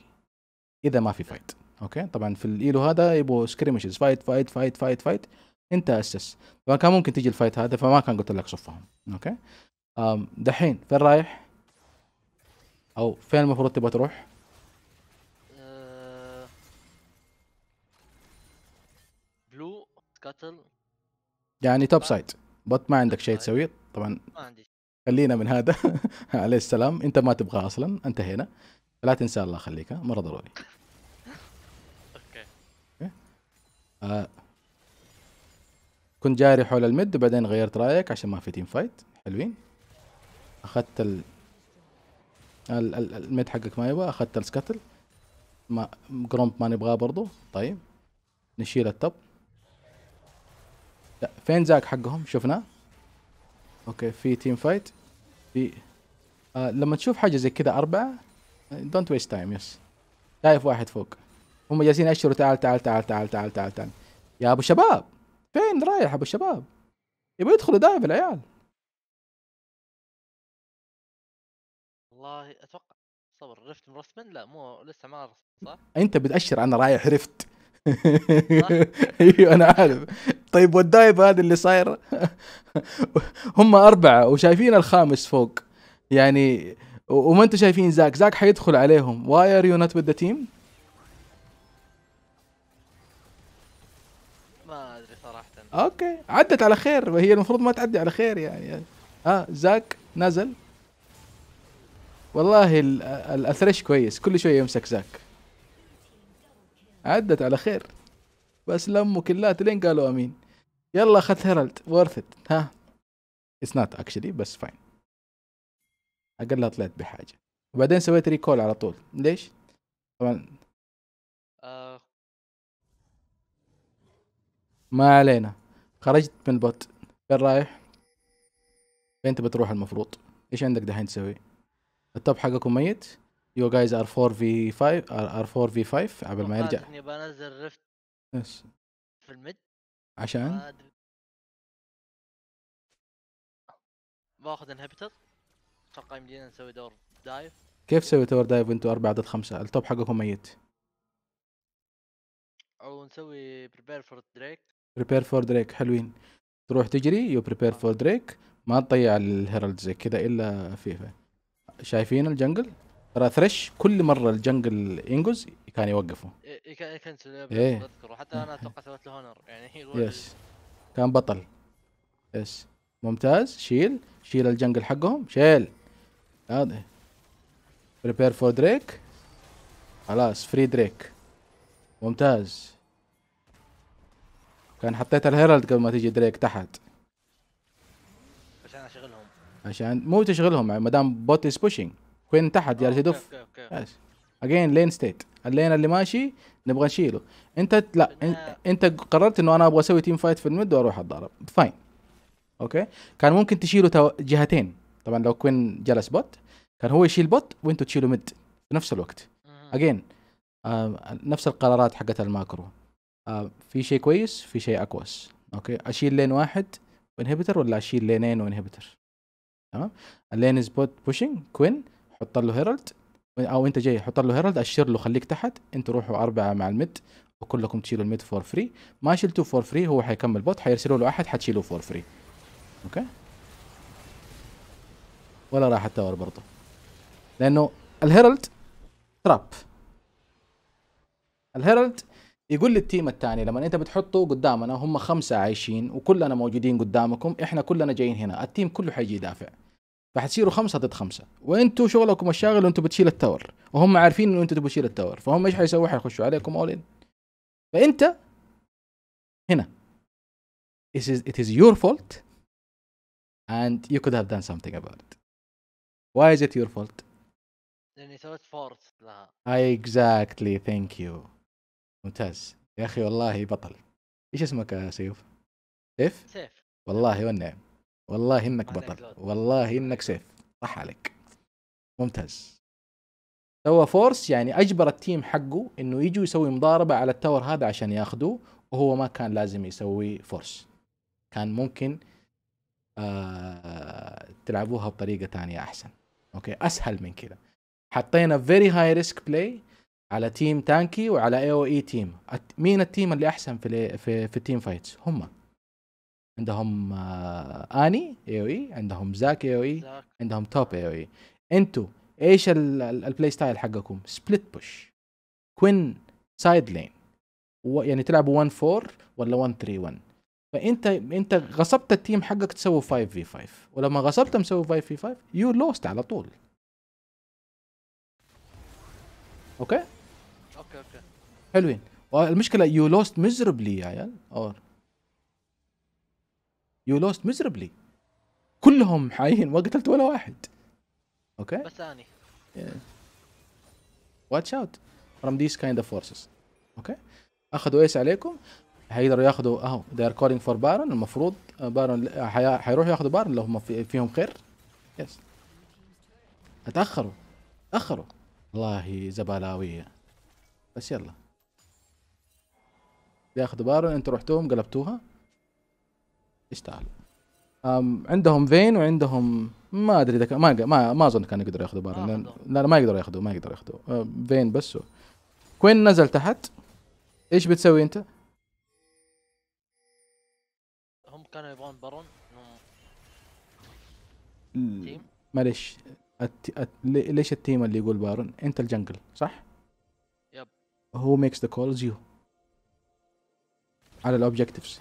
اذا ما في فايت اوكي طبعا في الايلو هذا يبغوا سكريمشز فايت فايت فايت فايت فايت انت اسس طبعا كان ممكن تيجي الفايت هذا فما كان قلت لك صفهم اوكي دحين فين رايح او فين المفروض تبغى تروح سكاتل يعني توب سايد بط ما عندك شيء تسويه طبعا ما عندي خلينا من هذا <laughs> عليه السلام انت ما تبغاه اصلا انتهينا لا تنسى الله يخليك مره ضروري <laughs> اوكي آه. كنت جاري حول المد وبعدين غيرت رايك عشان ما في تيم فايت حلوين اخذت ال... ال... ال... الميد حقك ما يبغى اخذت السكتل ما جرومب ما نبغاه برضو طيب نشيل التوب لا فين زاك حقهم شفناه اوكي في تيم فايت في آه لما تشوف حاجه زي كذا اربعه دونت ويست تايم يس شايف واحد فوق هم جالسين يأشروا تعال تعال تعال تعال تعال تعال تعال يا ابو شباب فين رايح ابو شباب يبغى يدخلوا دايف العيال والله اتوقع صبر رفت مرسمن لا مو لسه ما صح انت بتاشر انا رايح رفت <laughs> ايوه انا عارف طيب والدايب هذه اللي صاير <laughs> هم اربعه وشايفين الخامس فوق يعني وما انتم شايفين زاك زاك حيدخل عليهم واي ار يو نوت وذ ذا تيم ما ادري صراحه اوكي عدت على خير وهي المفروض ما تعدي على خير يعني اه زاك نزل والله الاثرش كويس كل شويه يمسك زاك عدت على خير بس لموا كلات لين قالوا امين يلا اخذت هيرالد وورث ات ها اتس نوت اكشلي بس فاين اقلها طلعت بحاجه وبعدين سويت ريكول على طول ليش؟ طبعا آه. ما علينا خرجت من البوت فين رايح؟ فين تبى تروح المفروض؟ ايش عندك دحين تسوي؟ التوب حقكم ميت؟ يو جايز ار 4 في 5 ار 4 في 5 قبل ما يرجع اني بنزل ريفت يس في الميد عشان باخذ انهبيتر اتوقع يمدينا نسوي دور دايف كيف تسوي دور دايف وانتوا اربعة ضد خمسة التوب حقكم ميت او نسوي بريبير فور دريك بريبير فور دريك حلوين تروح تجري يو بريبير فور دريك ما تضيع الهيرالد زي كذا الا فيفا شايفين الجنجل ترى ثريش كل مره الجنجل ينقز كان يوقفه يكنسل ايه اذكر وحتى انا اتوقع سويت له هونر يعني يس كان بطل يس ممتاز شيل شيل الجنجل حقهم شيل هذا بريبير فور دريك خلاص فري دريك ممتاز كان حطيت الهيرالد قبل ما تجي دريك تحت عشان اشغلهم عشان مو تشغلهم ما دام بوت از بوشينج كوين تحت جالس يدف اجين لين ستيت اللين اللي ماشي نبغى نشيله انت لا انت قررت انه انا ابغى اسوي تيم فايت في الميد واروح اتضارب فاين اوكي كان ممكن تشيله تو... جهتين طبعا لو كوين جلس بوت كان هو يشيل بوت وانتوا تشيلوا ميد في نفس الوقت اجين آه نفس القرارات حقت الماكرو آه في شيء كويس في شيء اكوس اوكي اشيل لين واحد وانهبيتر ولا اشيل لينين وانهبيتر تمام اللين از بوت بوشنج كوين حط له هيرالد او انت جاي حط له هيرالد اشر له خليك تحت انتوا روحوا اربعه مع الميد وكلكم تشيلوا الميد فور فري ما شلتوه فور فري هو حيكمل بوت حيرسلوا له احد حتشيلوه فور فري اوكي ولا راح التاور برضه لانه الهيرالد تراب الهيرالد يقول للتيم الثاني لما انت بتحطه قدامنا هم خمسه عايشين وكلنا موجودين قدامكم احنا كلنا جايين هنا التيم كله حيجي يدافع فحتصيروا خمسة ضد خمسة وانتم شغلكم الشاغل وانتم بتشيل التاور وهم عارفين ان انتم تبوا تشيل التاور فهم ايش حيسووا حيخشوا عليكم اول فانت هنا it is, it is your fault and you could have done something about it why is it your fault لاني سويت فورس لها exactly thank you ممتاز يا اخي والله بطل ايش اسمك يا سيوف سيف سيف والله والنعم والله انك بطل والله انك سيف صح عليك ممتاز سوى فورس يعني اجبر التيم حقه انه يجوا يسوي مضاربه على التاور هذا عشان ياخذوه وهو ما كان لازم يسوي فورس كان ممكن آه تلعبوها بطريقه ثانيه احسن اوكي اسهل من كذا حطينا فيري هاي ريسك بلاي على تيم تانكي وعلى اي او اي تيم مين التيم اللي احسن في في, في تيم فايتس هم عندهم آه، اني اي او اي عندهم زاك اي او اي عندهم توب اي او اي e. انتوا ايش البلاي ستايل حقكم سبليت بوش كوين سايد لين يعني تلعبوا 1 4 ولا 1 3 1 فانت انت غصبت التيم حقك تسوي 5 في 5 ولما غصبت مسوي 5 في 5 يو لوست على طول اوكي اوكي اوكي حلوين والمشكله يو لوست ميزربلي يا عيال اور يو لوست ميزربلي كلهم حايين ما قتلت ولا واحد اوكي بس اني واتش اوت فروم ذيس كايند اوف فورسز اوكي اخذوا ايس عليكم هيقدروا ياخذوا اهو ذي ار كولينج فور بارون المفروض بارون حيروحوا ياخذوا بارون لو هم في فيهم خير يس اتاخروا اتاخروا والله زبالاويه بس يلا بياخذوا بارون انتوا رحتوهم قلبتوها يستاهلوا عندهم فين وعندهم ما ادري اذا ما ما ما اظن كانوا يقدروا ياخذوا بارن لا لا ما يقدروا ياخذوا ما يقدروا ياخذوا أه، فين بس كوين نزل تحت ايش بتسوي انت؟ هم كانوا يبغون بارون م... معلش الت... الت... ليش التيم اللي يقول بارون انت الجنجل صح؟ يب هو ميكس ذا كولز يو على الاوبجكتيفز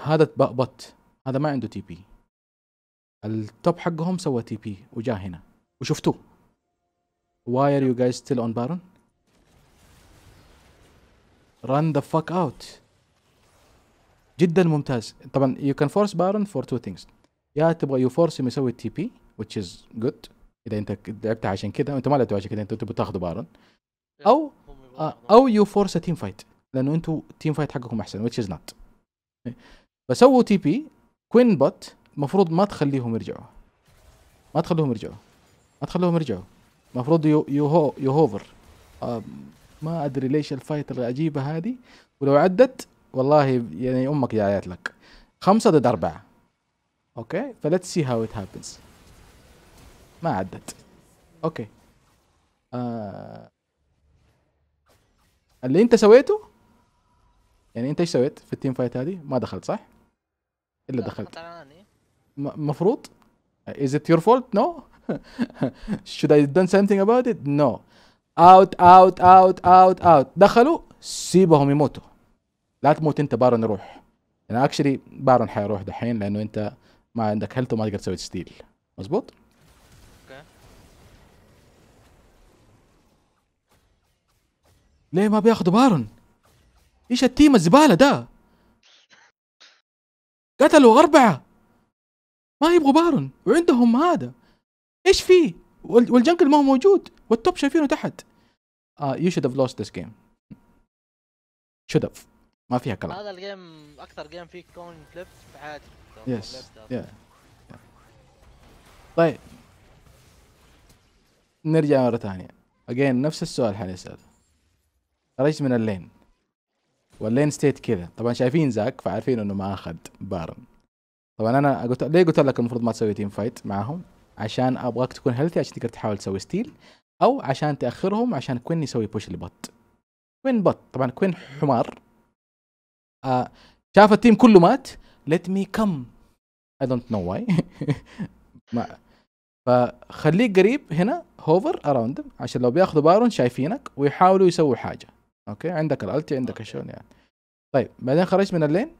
هذا تبقبط هذا ما عنده تي بي التوب حقهم سوى تي بي وجا هنا وشفتوه Why are you guys still on Baron? Run the fuck out. جدا ممتاز طبعا you can force Baron for two things يا تبغى يو فورس يسوي التي بي which is good اذا انت لعبت عشان كذا انت ما لعبت عشان كذا انت تبغى تاخذوا بارون او آه، او يو فورس تيم فايت لانه أنتوا تيم فايت حقكم احسن which is not فسووا تي بي كوين بوت المفروض ما تخليهم يرجعوا ما تخليهم يرجعوا ما تخليهم يرجعوا المفروض يو يو هو يو هوفر ما ادري ليش الفايت العجيبه هذه ولو عدت والله يعني امك جايات لك خمسة ضد أربعة اوكي فليتس سي هاو ات هابنز ما عدت اوكي آه. اللي انت سويته يعني انت ايش سويت في التيم فايت هذه ما دخلت صح الا دخلت مفروض is it your fault no <laughs> should I done something about it no out out out out out دخلوا سيبهم يموتوا لا تموت انت بارون روح انا اكشلي بارون حيروح دحين لانه انت ما عندك هيلث وما تقدر تسوي ستيل مظبوط ليه ما بياخذوا بارون؟ ايش التيم الزباله ده؟ قتلوا أربعة ما يبغوا بارون وعندهم هذا ايش فيه والجنكل ما هو موجود والتوب شايفينه تحت آه you should have lost this game should have ما فيها كلام هذا الجيم اكثر جيم فيه كون فليب في حياتي يس طيب نرجع مره ثانيه اجين نفس السؤال حنساله خرجت من اللين واللين ستيت كذا طبعا شايفين زاك فعارفين انه ما اخذ بارن طبعا انا قلت ليه قلت لك المفروض ما تسوي تيم فايت معاهم عشان ابغاك تكون هيلثي عشان تقدر تحاول تسوي ستيل او عشان تاخرهم عشان كوين يسوي بوش لبط كوين بط طبعا كوين حمار آه شاف التيم كله مات ليت مي كم اي دونت نو واي فخليك قريب هنا هوفر اراوند عشان لو بياخذوا بارون شايفينك ويحاولوا يسووا حاجه اوكي عندك الالتي عندك الشون يعني طيب بعدين خرجت من اللين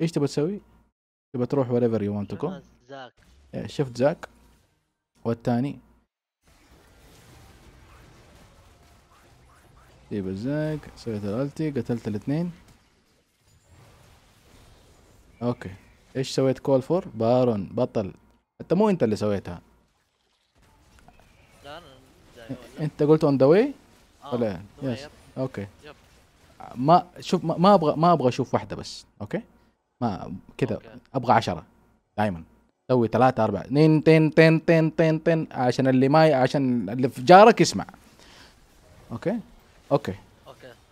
ايش تبغى تسوي؟ تبغى تروح وير ايفر يو ونت تو جو زاك إيه، شفت زاك والثاني جيب الزاك سويت الالتي قتلت الاثنين اوكي ايش سويت كول فور بارون بطل انت مو انت اللي سويتها لا <laughs> انت قلت اون ذا واي ولا يس اوكي يب. ما شوف ما, ابغى ما ابغى اشوف واحده بس اوكي ما كذا ابغى عشرة دائما سوي ثلاثة أربعة تين تين تين تين تين تين عشان اللي ما عشان اللي في جارك يسمع اوكي اوكي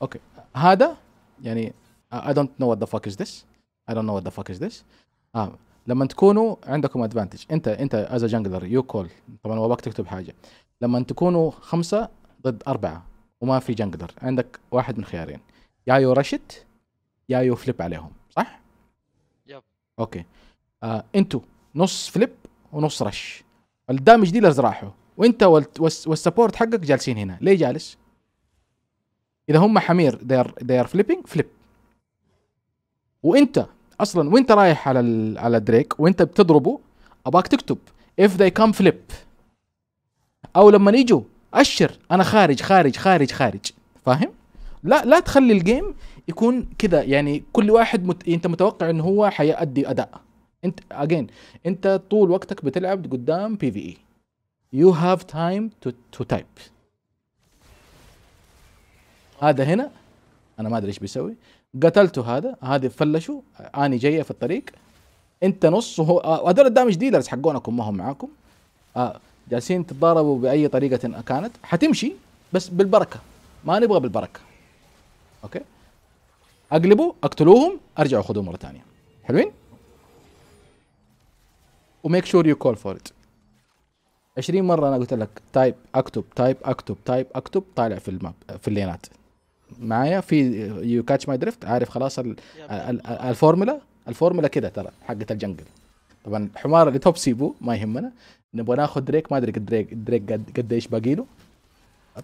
اوكي هذا يعني I don't know what the fuck is this I don't know what the fuck is this آه. لما تكونوا عندكم ادفانتج انت انت از جنجلر يو كول طبعا واباك تكتب حاجه لما تكونوا خمسه ضد اربعه وما في جنجلر عندك واحد من خيارين يا يو رشت يا يو فليب عليهم صح؟ يب اوكي آه انتوا نص فليب ونص رش الدامج ديلرز راحوا وانت والسبورت حقك جالسين هنا ليه جالس؟ اذا هم حمير دير دير فليبينج فليب وانت اصلا وانت رايح على ال على دريك وانت بتضربه اباك تكتب if they come flip او لما يجوا اشر انا خارج خارج خارج خارج فاهم لا لا تخلي الجيم يكون كذا يعني كل واحد مت... انت متوقع ان هو حيأدي اداء انت اجين انت طول وقتك بتلعب قدام بي في اي يو هاف تايم تو تايب هذا هنا انا ما ادري ايش بيسوي قتلته هذا هذه فلشوا اني جايه في الطريق انت نص وهو آه، هذول الدامج ديلرز حقونكم ما هم معاكم آه جالسين تتضاربوا باي طريقه كانت حتمشي بس بالبركه ما نبغى بالبركه اوكي اقلبوا اقتلوهم ارجعوا خذوه مره ثانيه حلوين وميك شور يو كول فور ات 20 مره انا قلت لك تايب اكتب تايب اكتب تايب اكتب طالع في الماب في اللينات معايا في يو كاتش ماي دريفت عارف خلاص الفورمولا الفورمولا كده ترى حقت الجنجل طبعا حمار اللي توب سيبو ما يهمنا نبغى ناخذ دريك ما ادري دريك دريك قد ايش باقي له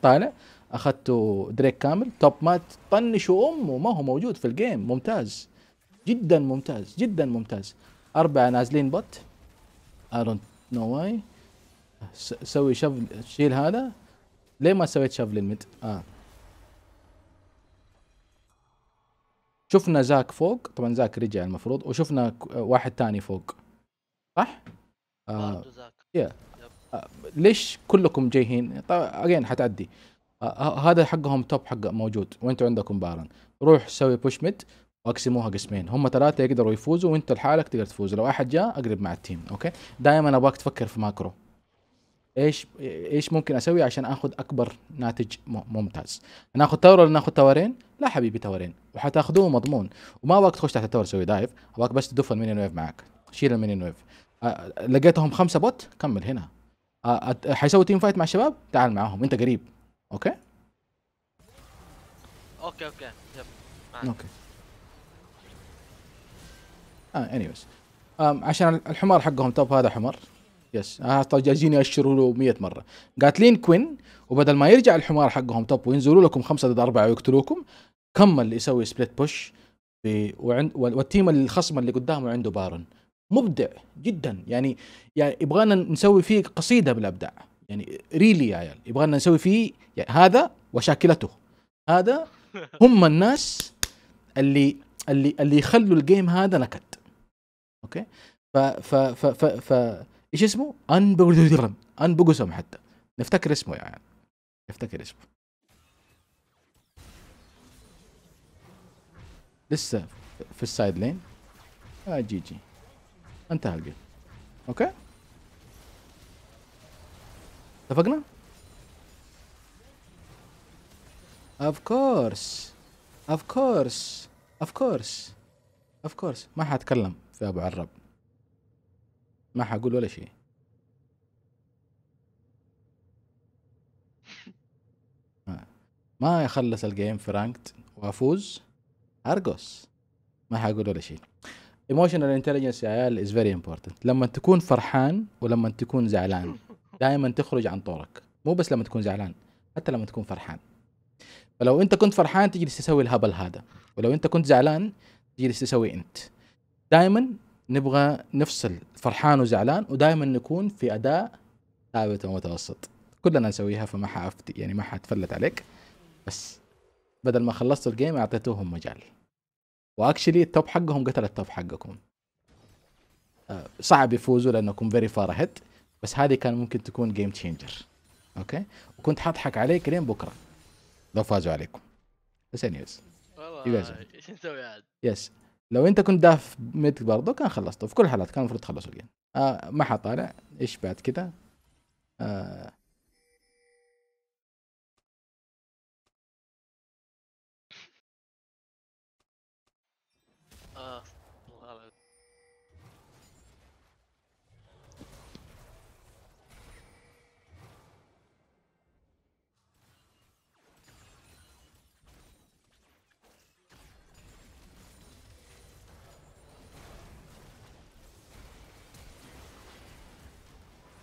طالع اخذته دريك كامل توب مات طنشوا امه ما هو موجود في الجيم ممتاز جدا ممتاز جدا ممتاز اربعه نازلين بط I don't know why سوي شف شيل هذا ليه ما سويت شف للميد اه شفنا زاك فوق طبعا زاك رجع المفروض وشفنا واحد تاني فوق صح؟ آه آه ليش كلكم جايين؟ اجين حتعدي آه،, آه هذا حقهم توب حق موجود وانتوا عندكم بارن روح سوي بوش ميد واقسموها قسمين هم ثلاثه يقدروا يفوزوا وانت لحالك تقدر تفوز لو احد جاء اقرب مع التيم اوكي دائما ابغاك تفكر في ماكرو ايش ايش ممكن اسوي عشان اخذ اكبر ناتج ممتاز ناخذ تاور ولا ناخذ تاورين لا حبيبي تاورين وحتاخذوه مضمون وما ابغاك تخش تحت التاور تسوي دايف ابغاك بس تدف المينيون ويف معك شيل الميني ويف آه، لقيتهم خمسه بوت كمل هنا آه، حيسوي تيم فايت مع الشباب تعال معاهم انت قريب اوكي اوكي اوكي اوكي اه انيويز عشان الحمار حقهم توب هذا حمار آه، يس طيب، جايين يأشروا له 100 مره قاتلين كوين وبدل ما يرجع الحمار حقهم توب وينزلوا لكم خمسه ضد اربعه ويقتلوكم كمل يسوي سبليت بوش والتيم الخصم اللي قدامه عنده بارون مبدع جدا يعني يعني يبغانا نسوي فيه قصيده بالابداع يعني ريلي يا عيال يبغانا نسوي فيه يعني هذا وشاكلته هذا هم الناس اللي اللي اللي يخلوا الجيم هذا نكد اوكي ف ف ف ف, ف ايش اسمه؟ ان انبوغوسم حتى نفتكر اسمه يعني نفتكر اسمه لسه في السايد لين آه جي جي انتهى الجيم اوكي اتفقنا اوف كورس اوف كورس اوف كورس اوف كورس ما حاتكلم في ابو عرب ما حاقول ولا شيء <laughs> آه. ما يخلص الجيم في رانكت وافوز ارجوس ما حاقول ولا شيء ايموشنال انتليجنس يا عيال از فيري امبورتنت لما تكون فرحان ولما تكون زعلان دائما تخرج عن طورك مو بس لما تكون زعلان حتى لما تكون فرحان فلو انت كنت فرحان تجلس تسوي الهبل هذا ولو انت كنت زعلان تجلس تسوي انت دائما نبغى نفصل فرحان وزعلان ودائما نكون في اداء ثابت ومتوسط كلنا نسويها فما حافت يعني ما حتفلت عليك بس بدل ما خلصت الجيم اعطيتوهم مجال واكشلي التوب حقهم قتل التوب حقكم آه، صعب يفوزوا لانكم فيري فار هيد بس هذه كان ممكن تكون جيم تشينجر اوكي وكنت حضحك عليك لين بكره لو فازوا عليكم بس انيوز والله ايش <laughs> نسوي عاد يس لو انت كنت داف ميد برضه كان خلصته في كل الحالات كان المفروض تخلصوا الجيم آه ما حطالع ايش بعد كذا آه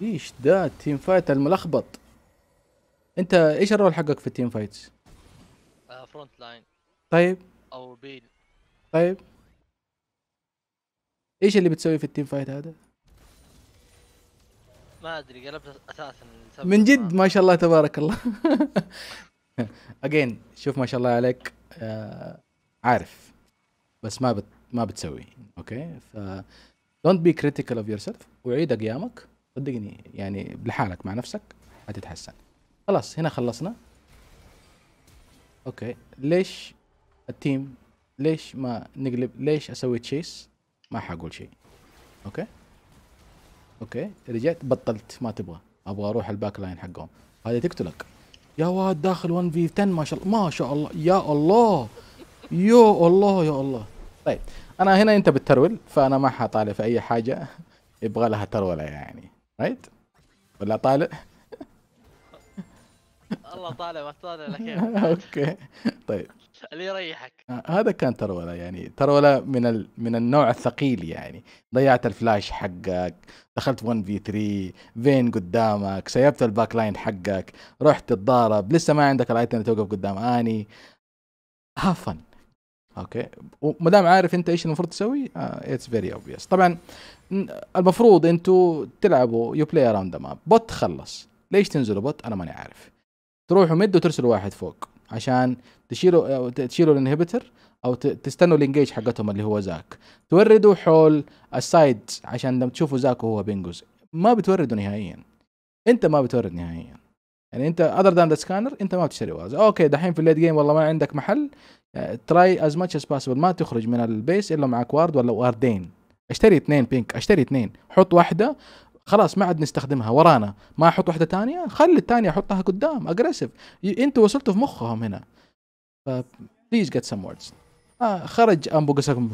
ايش ده التيم فايت الملخبط انت ايش الرول حقك في التيم فايتس؟ آه فرونت لاين طيب او بيل طيب ايش اللي بتسوي في التيم فايت هذا؟ ما ادري قلبت اساسا من جد ما شاء الله تبارك الله اجين <laughs> شوف ما شاء الله عليك آه عارف بس ما بت ما بتسوي اوكي ف دونت بي كريتيكال اوف يور سيلف وعيد قيامك صدقني يعني لحالك مع نفسك حتتحسن خلاص هنا خلصنا اوكي ليش التيم ليش ما نقلب ليش اسوي تشيس ما حقول شيء اوكي اوكي رجعت بطلت ما تبغى ابغى اروح الباك لاين حقهم هذه تقتلك يا واد داخل 1 في 10 ما شاء الله ما شاء الله يا الله يا الله يا الله طيب انا هنا انت بالترول فانا ما حطالع في اي حاجه يبغى لها تروله يعني رايت ولا طالع الله طالع ما طالع لك <laughs> اوكي طيب اللي يريحك آه، هذا كان ترولا يعني ترولا من ال... من النوع الثقيل يعني ضيعت الفلاش حقك دخلت 1 في 3 فين قدامك سيبت الباك لاين حقك رحت تتضارب لسه ما عندك الايتم اللي توقف قدام اني هافن اوكي وما دام عارف انت ايش المفروض تسوي اتس فيري اوبفيس طبعا المفروض انتوا تلعبوا يو بلاي اراوند ذا ماب بوت خلص ليش تنزلوا بوت انا ماني عارف تروحوا مد وترسلوا واحد فوق عشان تشيلوا آه، تشيلوا الانهبيتر او تستنوا الانجيج حقتهم اللي هو زاك توردوا حول السايد عشان لما تشوفوا زاك وهو بينقز ما بتوردوا نهائيا انت ما بتورد نهائيا يعني انت اذر ذان ذا سكانر انت ما بتشتري واز اوكي دحين في الليت جيم والله ما عندك محل تراي از ماتش از باسبل ما تخرج من البيس الا معك وارد ولا واردين اشتري اثنين بينك اشتري اثنين حط واحده خلاص ما عاد نستخدمها ورانا ما احط واحده ثانيه خلي الثانيه احطها قدام اجريسيف انتوا وصلتوا في مخهم هنا بليز جيت سم وردز خرج امبو قسم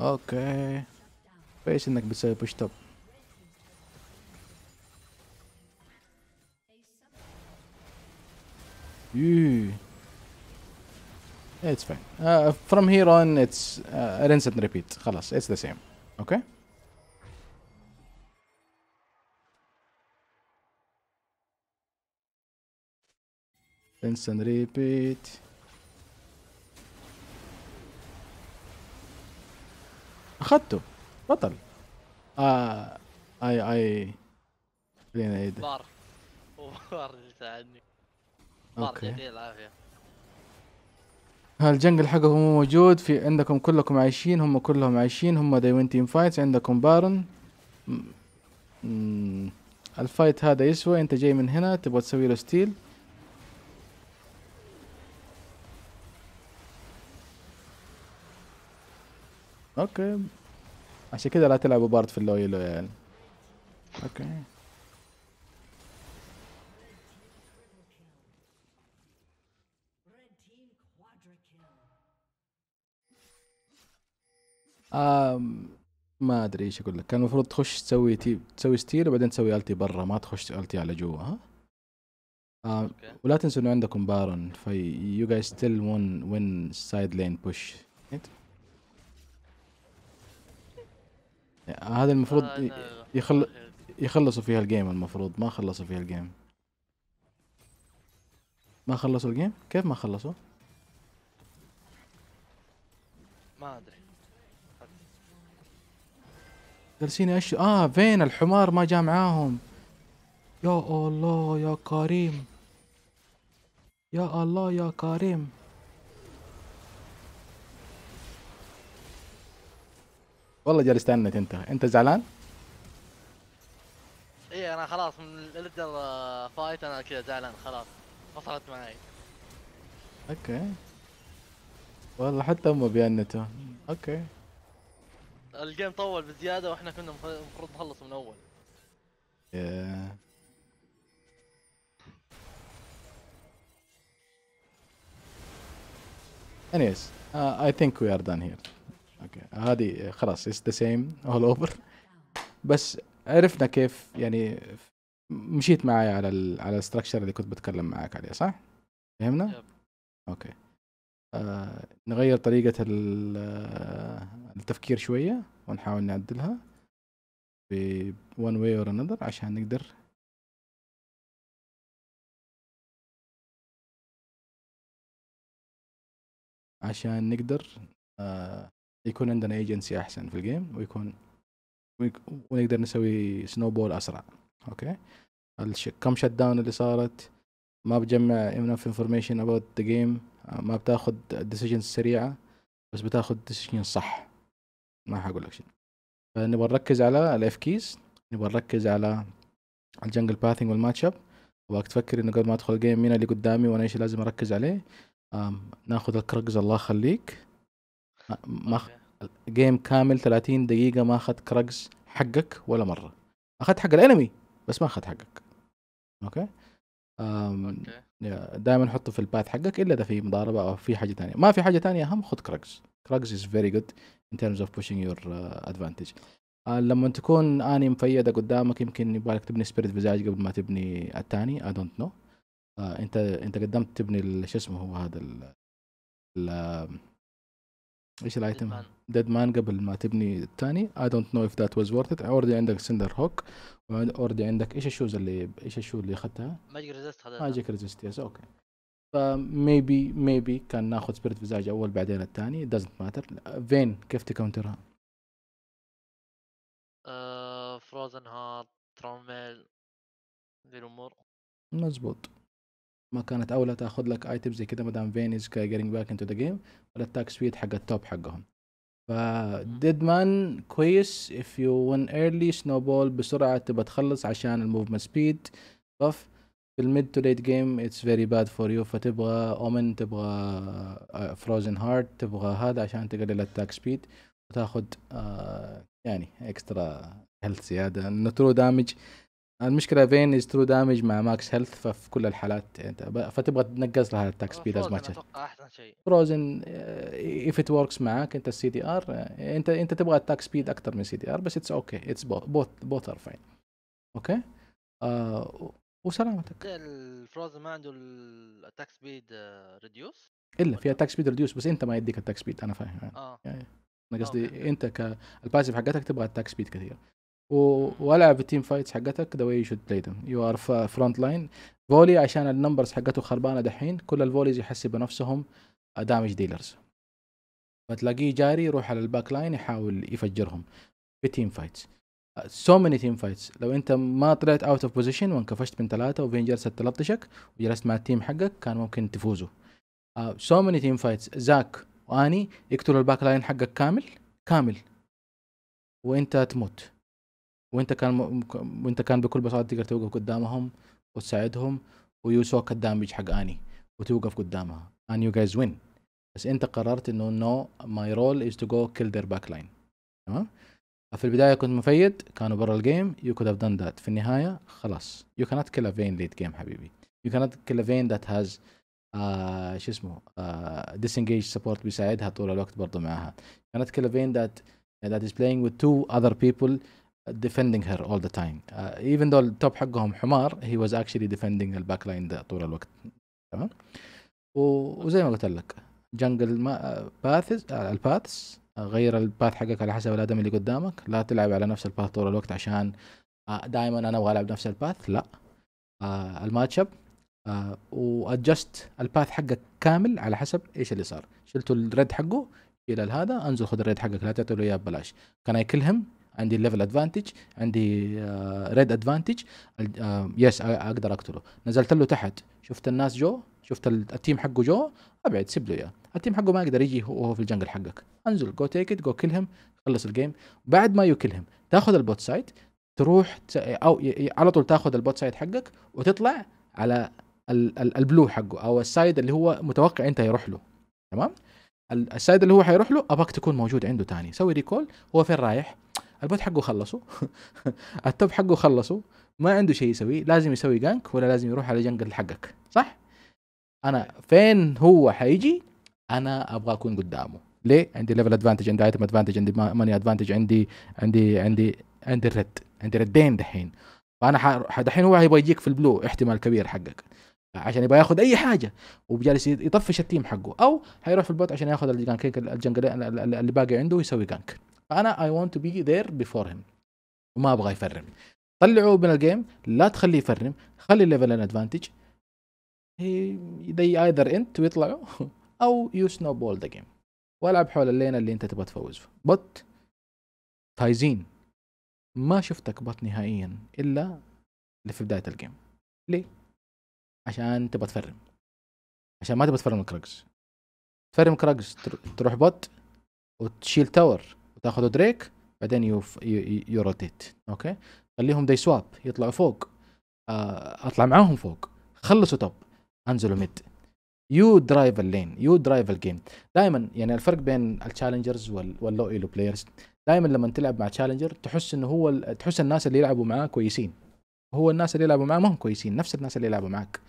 اوكي كويس انك بتسوي بوش توب Ew. It's fine. Uh, from here on, it's uh, rinse and repeat. خلاص, it's the same. Okay? Rinse and repeat. أخذته بطل. آه. I I. بار. بار <laughs> اوكي يعطيه العافيه حقه هو موجود في عندكم كلكم عايشين هم كلهم عايشين هم دايوين تيم فايتس عندكم بارن الفايت هذا يسوى انت جاي من هنا تبغى تسوي له ستيل اوكي عشان كذا لا تلعبوا بارت في اللويلو يعني اوكي آم ما ادري ايش اقول لك كان المفروض تخش تسوي تي... تسوي ستيل وبعدين تسوي التي برا ما تخش التي على جوا ها آم ولا تنسوا انه عندكم بارون في يو جايز ستيل وين وين سايد لين بوش هذا المفروض آه، يخل... آه، يخلصوا فيها الجيم المفروض ما خلصوا فيها الجيم ما خلصوا الجيم؟ كيف ما خلصوا؟ ما ادري جالسين ايش اه فين الحمار ما جاء معاهم يا الله يا كريم يا الله يا كريم والله جالس تأنت انت انت زعلان؟ ايه انا خلاص من الليدر آه، فايت انا كذا زعلان خلاص وصلت معي اوكي والله حتى امه بيأنتوا اوكي الجيم طول بزياده واحنا كنا المفروض نخلص من اول yeah. anyways uh, I think we are done here okay. هذه خلاص it's the same all over بس عرفنا كيف يعني مشيت معي على ال على الستركشر اللي كنت بتكلم معاك عليه صح؟ فهمنا؟ اوكي okay. آه نغير طريقة ال التفكير شويه ونحاول نعدلها ب one way or another عشان نقدر عشان نقدر آه يكون عندنا ايجنسي احسن في الجيم ويكون ونقدر نسوي سنو بول اسرع اوكي كم شت داون اللي صارت ما بجمع انف انفورميشن اباوت ذا جيم ما بتاخد ديسيجنز سريعة بس بتاخد ديسيجن صح ما حقول لك شيء فنبغى نركز على الاف كيز نبغى نركز على الجنجل باثنج والماتش اب وقت تفكر انه قبل ما ادخل الجيم مين اللي قدامي وانا ايش لازم اركز عليه ناخذ الكرجز الله يخليك ما جيم كامل 30 دقيقه ما اخذت كرجز حقك ولا مره اخذت حق الانمي بس ما اخذت حقك اوكي دائما حطه في الباث حقك الا اذا في مضاربه او في حاجه ثانيه ما في حاجه ثانيه اهم خذ كرجز كراكس از فيري جود ان ترمز اوف بوشينج يور ادفانتج لما تكون اني مفيده قدامك يمكن يبغالك تبني سبيريت فيزاج قبل ما تبني الثاني اي دونت نو انت انت قدمت تبني شو اسمه هو هذا ال آه، ايش الايتم؟ ديد مان قبل ما تبني الثاني اي دونت نو اف ذات واز ورث ات اوردي عندك سندر هوك اوردي عندك ايش الشوز اللي ايش الشوز اللي اخذتها؟ ماجيك ريزيست ماجيك ريزيست يس اوكي فميبي ميبي كان ناخذ سبيرت فيزاج اول بعدين الثاني دازنت ماتر فين كيف تكونترها؟ فروزن هارت ترامل ذي الامور مزبوط ما كانت اولى تاخذ لك ايتم زي كذا دام فين از جيتنج باك انتو ذا جيم ولا التاك سويت حق التوب حقهم ف ديد مان كويس اف يو ون ايرلي سنو بول بسرعه تبى تخلص عشان الموفمنت سبيد بف في الميد تو ليت جيم اتس فيري باد فور يو فتبغى اومن تبغى فروزن آه، هارت تبغى هذا عشان تقلل التاك سبيد وتاخذ يعني اكسترا هيلث زياده انه ترو دامج المشكله فين از ترو دامج مع ماكس هيلث ففي كل الحالات فتبغى تنقص لها التاك سبيد از ماتش احسن شيء فروزن اف ات وركس معاك انت السي دي ار انت انت تبغى التاك سبيد اكثر من سي دي ار بس اتس اوكي اتس بوث بوث ار فاين اوكي وسلامتك الفروزن ما عنده الاتاك سبيد ريديوس الا في اتاك سبيد ريديوس بس انت ما يديك اتاك سبيد انا فاهم يعني. اه يعني انا آه، قصدي انت كالباسيف حقتك تبغى اتاك سبيد كثير والعب التيم فايتس حقتك ذا واي يو شود بلاي ذم يو ار فرونت لاين فولي عشان النمبرز حقته خربانه دحين كل الفوليز يحسبوا نفسهم دامج ديلرز فتلاقيه جاري يروح على الباك لاين يحاول يفجرهم في تيم فايتس سو ماني تيم فايتس لو انت ما طلعت اوت اوف بوزيشن وانكفشت من ثلاثه وفينجرز تلطشك وجلست مع التيم حقك كان ممكن تفوزوا سو ماني تيم فايتس زاك واني يقتلوا الباك لاين حقك كامل كامل وانت تموت وانت كان م... وانت كان بكل بساطه تقدر توقف قدامهم وتساعدهم ويوسوك الدامج حق اني وتوقف قدامها and you guys win بس انت قررت انه no my role is to go kill their لاين تمام في البداية كنت مفيد كانوا برا الجيم يو كود هاف دان ذات في النهاية خلاص يو كانت كيل ا فين ليت جيم حبيبي يو كانت كيل ا فين ذات هاز شو اسمه ديس انجيج سبورت بيساعدها طول الوقت برضه معاها يو كانت كيل ا فين ذات ذات از بلاينج وذ تو اذر بيبل ديفندينج هير اول ذا تايم ايفن ذو التوب حقهم حمار هي واز اكشلي ديفندينج الباك لاين ذا طول الوقت تمام وزي ما قلت لك جنجل ما باثز آه، آه، الباثز غير الباث حقك على حسب الادم اللي قدامك لا تلعب على نفس الباث طول الوقت عشان آه، دائما انا ابغى العب نفس الباث لا آه، الماتش اب آه، وادجست الباث حقك كامل على حسب ايش اللي صار شلتوا الريد حقه شيل هذا انزل خذ الريد حقك لا تعطي له اياه ببلاش كان اي كلهم عندي الليفل ادفانتج عندي ريد ادفانتج يس اقدر اقتله نزلت له تحت شفت الناس جو شفت التيم حقه جو ابعد سيب له اياه التيم حقه ما يقدر يجي وهو في الجنجل حقك انزل جو تيك ات جو كلهم خلص الجيم بعد ما يو كلهم تاخذ البوت سايت تروح ت... او ي... على طول تاخذ البوت سايد حقك وتطلع على ال... ال... البلو حقه او السايد اللي هو متوقع انت يروح له تمام السايد اللي هو حيروح له اباك تكون موجود عنده تاني سوي ريكول هو فين رايح البوت حقه خلصوا <laughs> التوب حقه خلصوا ما عنده شيء يسويه لازم يسوي جانك ولا لازم يروح على جنجل حقك صح انا فين هو حيجي انا ابغى اكون قدامه ليه عندي ليفل ادفانتج عندي ايتم ادفانتج عندي ماني ادفانتج عندي عندي عندي عندي الرد عندي ردين دحين فانا دحين هو يبغى يجيك في البلو احتمال كبير حقك عشان يبغى ياخذ اي حاجه وجالس يطفش التيم حقه او حيروح في البوت عشان ياخذ الجانكينج الجنجل اللي باقي عنده ويسوي جانك فانا اي ونت تو بي ذير بيفور هيم وما ابغى يفرم طلعوه من الجيم لا تخليه يفرم خلي الليفل ان ادفانتج هي they either انت ويطلعوا <laughs> او يو سنو بول ذا جيم والعب حول اللينه اللي انت تبغى تفوز فيها بط فايزين ما شفتك بط نهائيا الا اللي في بدايه الجيم ليه؟ عشان تبغى تفرم عشان ما تبغى تفرم الكراكس تفرم كراكس تروح بط وتشيل تاور وتاخذ دريك بعدين يو يو روتيت اوكي خليهم دي سواب يطلعوا فوق آه، اطلع معاهم فوق خلصوا توب انزلوا ميد يو درايف اللين يو درايف الجيم دائما يعني الفرق بين التشالنجرز واللو ايلو بلايرز دائما لما تلعب مع تشالنجر تحس انه هو تحس الناس اللي يلعبوا معاه كويسين هو الناس اللي يلعبوا معاه ما هم كويسين نفس الناس اللي يلعبوا معك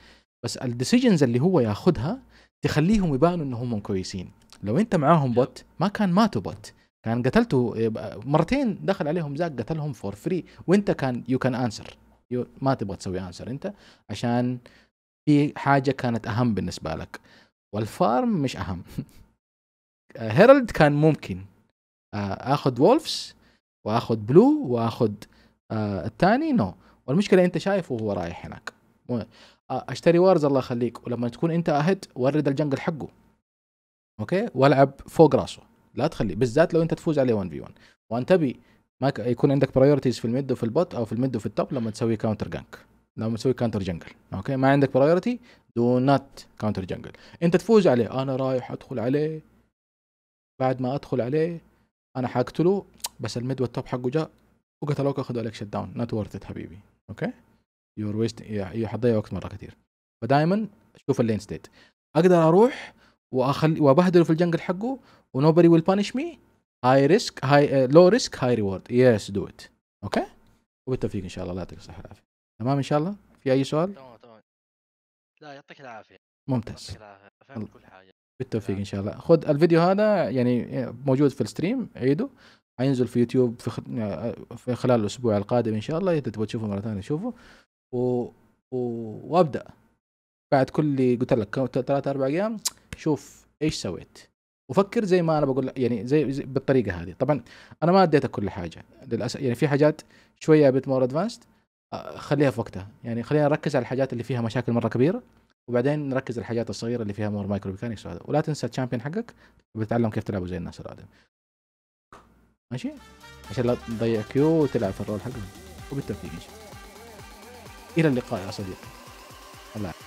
بس الديسيجنز اللي هو ياخذها تخليهم يبانوا انهم كويسين لو انت معاهم بوت ما كان ماتوا بوت كان قتلته مرتين دخل عليهم زاك قتلهم فور فري وانت كان يو كان انسر ما تبغى تسوي انسر انت عشان في حاجه كانت اهم بالنسبه لك والفارم مش اهم <laughs> هيرالد كان ممكن آه، اخذ وولفز واخذ بلو واخذ آه، الثاني نو والمشكله انت شايفه وهو رايح هناك آه، اشتري وارز الله يخليك ولما تكون انت اهد ورد الجنجل حقه اوكي والعب فوق راسه لا تخلي بالذات لو انت تفوز عليه 1 في 1 وانتبه ما يكون عندك برايورتيز في الميد وفي البوت او في الميد وفي التوب لما تسوي كاونتر جانك لما تسوي كانتر جنجل اوكي ما عندك برايورتي دو نوت كاونتر جنجل انت تفوز عليه انا رايح ادخل عليه بعد ما ادخل عليه انا حقتله بس الميد والتوب حقه جاء وقتلوك اخذوا عليك شت داون نوت ورث حبيبي اوكي يور ويست حتضيع وقت مره كثير فدائما شوف اللين ستيت اقدر اروح واخلي وابهدله في الجنجل حقه ونوبري ويل بانش مي هاي ريسك هاي لو ريسك هاي ريورد يس دو ات اوكي وبالتوفيق ان شاء الله الله يعطيك الصحه والعافيه تمام ان شاء الله في اي سؤال تمام تمام لا يعطيك العافيه ممتاز يعطيك العافيه كل حاجه بالتوفيق ان نعم. شاء الله خذ الفيديو هذا يعني آه، موجود في الستريم عيده حينزل في يوتيوب في, خ... آه، آه، في خلال الاسبوع القادم ان شاء الله اذا تبغى تشوفه مره ثانيه شوفه و... و... وابدا بعد كل اللي قلت لك ثلاث اربع ايام شوف ايش سويت وفكر زي ما انا بقول يعني زي, زي بالطريقه هذه طبعا انا ما اديتك كل حاجه للاسف يعني في حاجات شويه بيت مور ادفانسد خليها في وقتها يعني خلينا نركز على الحاجات اللي فيها مشاكل مره كبيره وبعدين نركز على الحاجات الصغيره اللي فيها مور مايكرو ميكانكس وهذا ولا تنسى الشامبيون حقك بتتعلم كيف تلعبه زي الناس العادية ماشي عشان لا تضيع كيو وتلعب في الرول حقك وبالتوفيق ان شاء الله الى اللقاء يا صديقي الله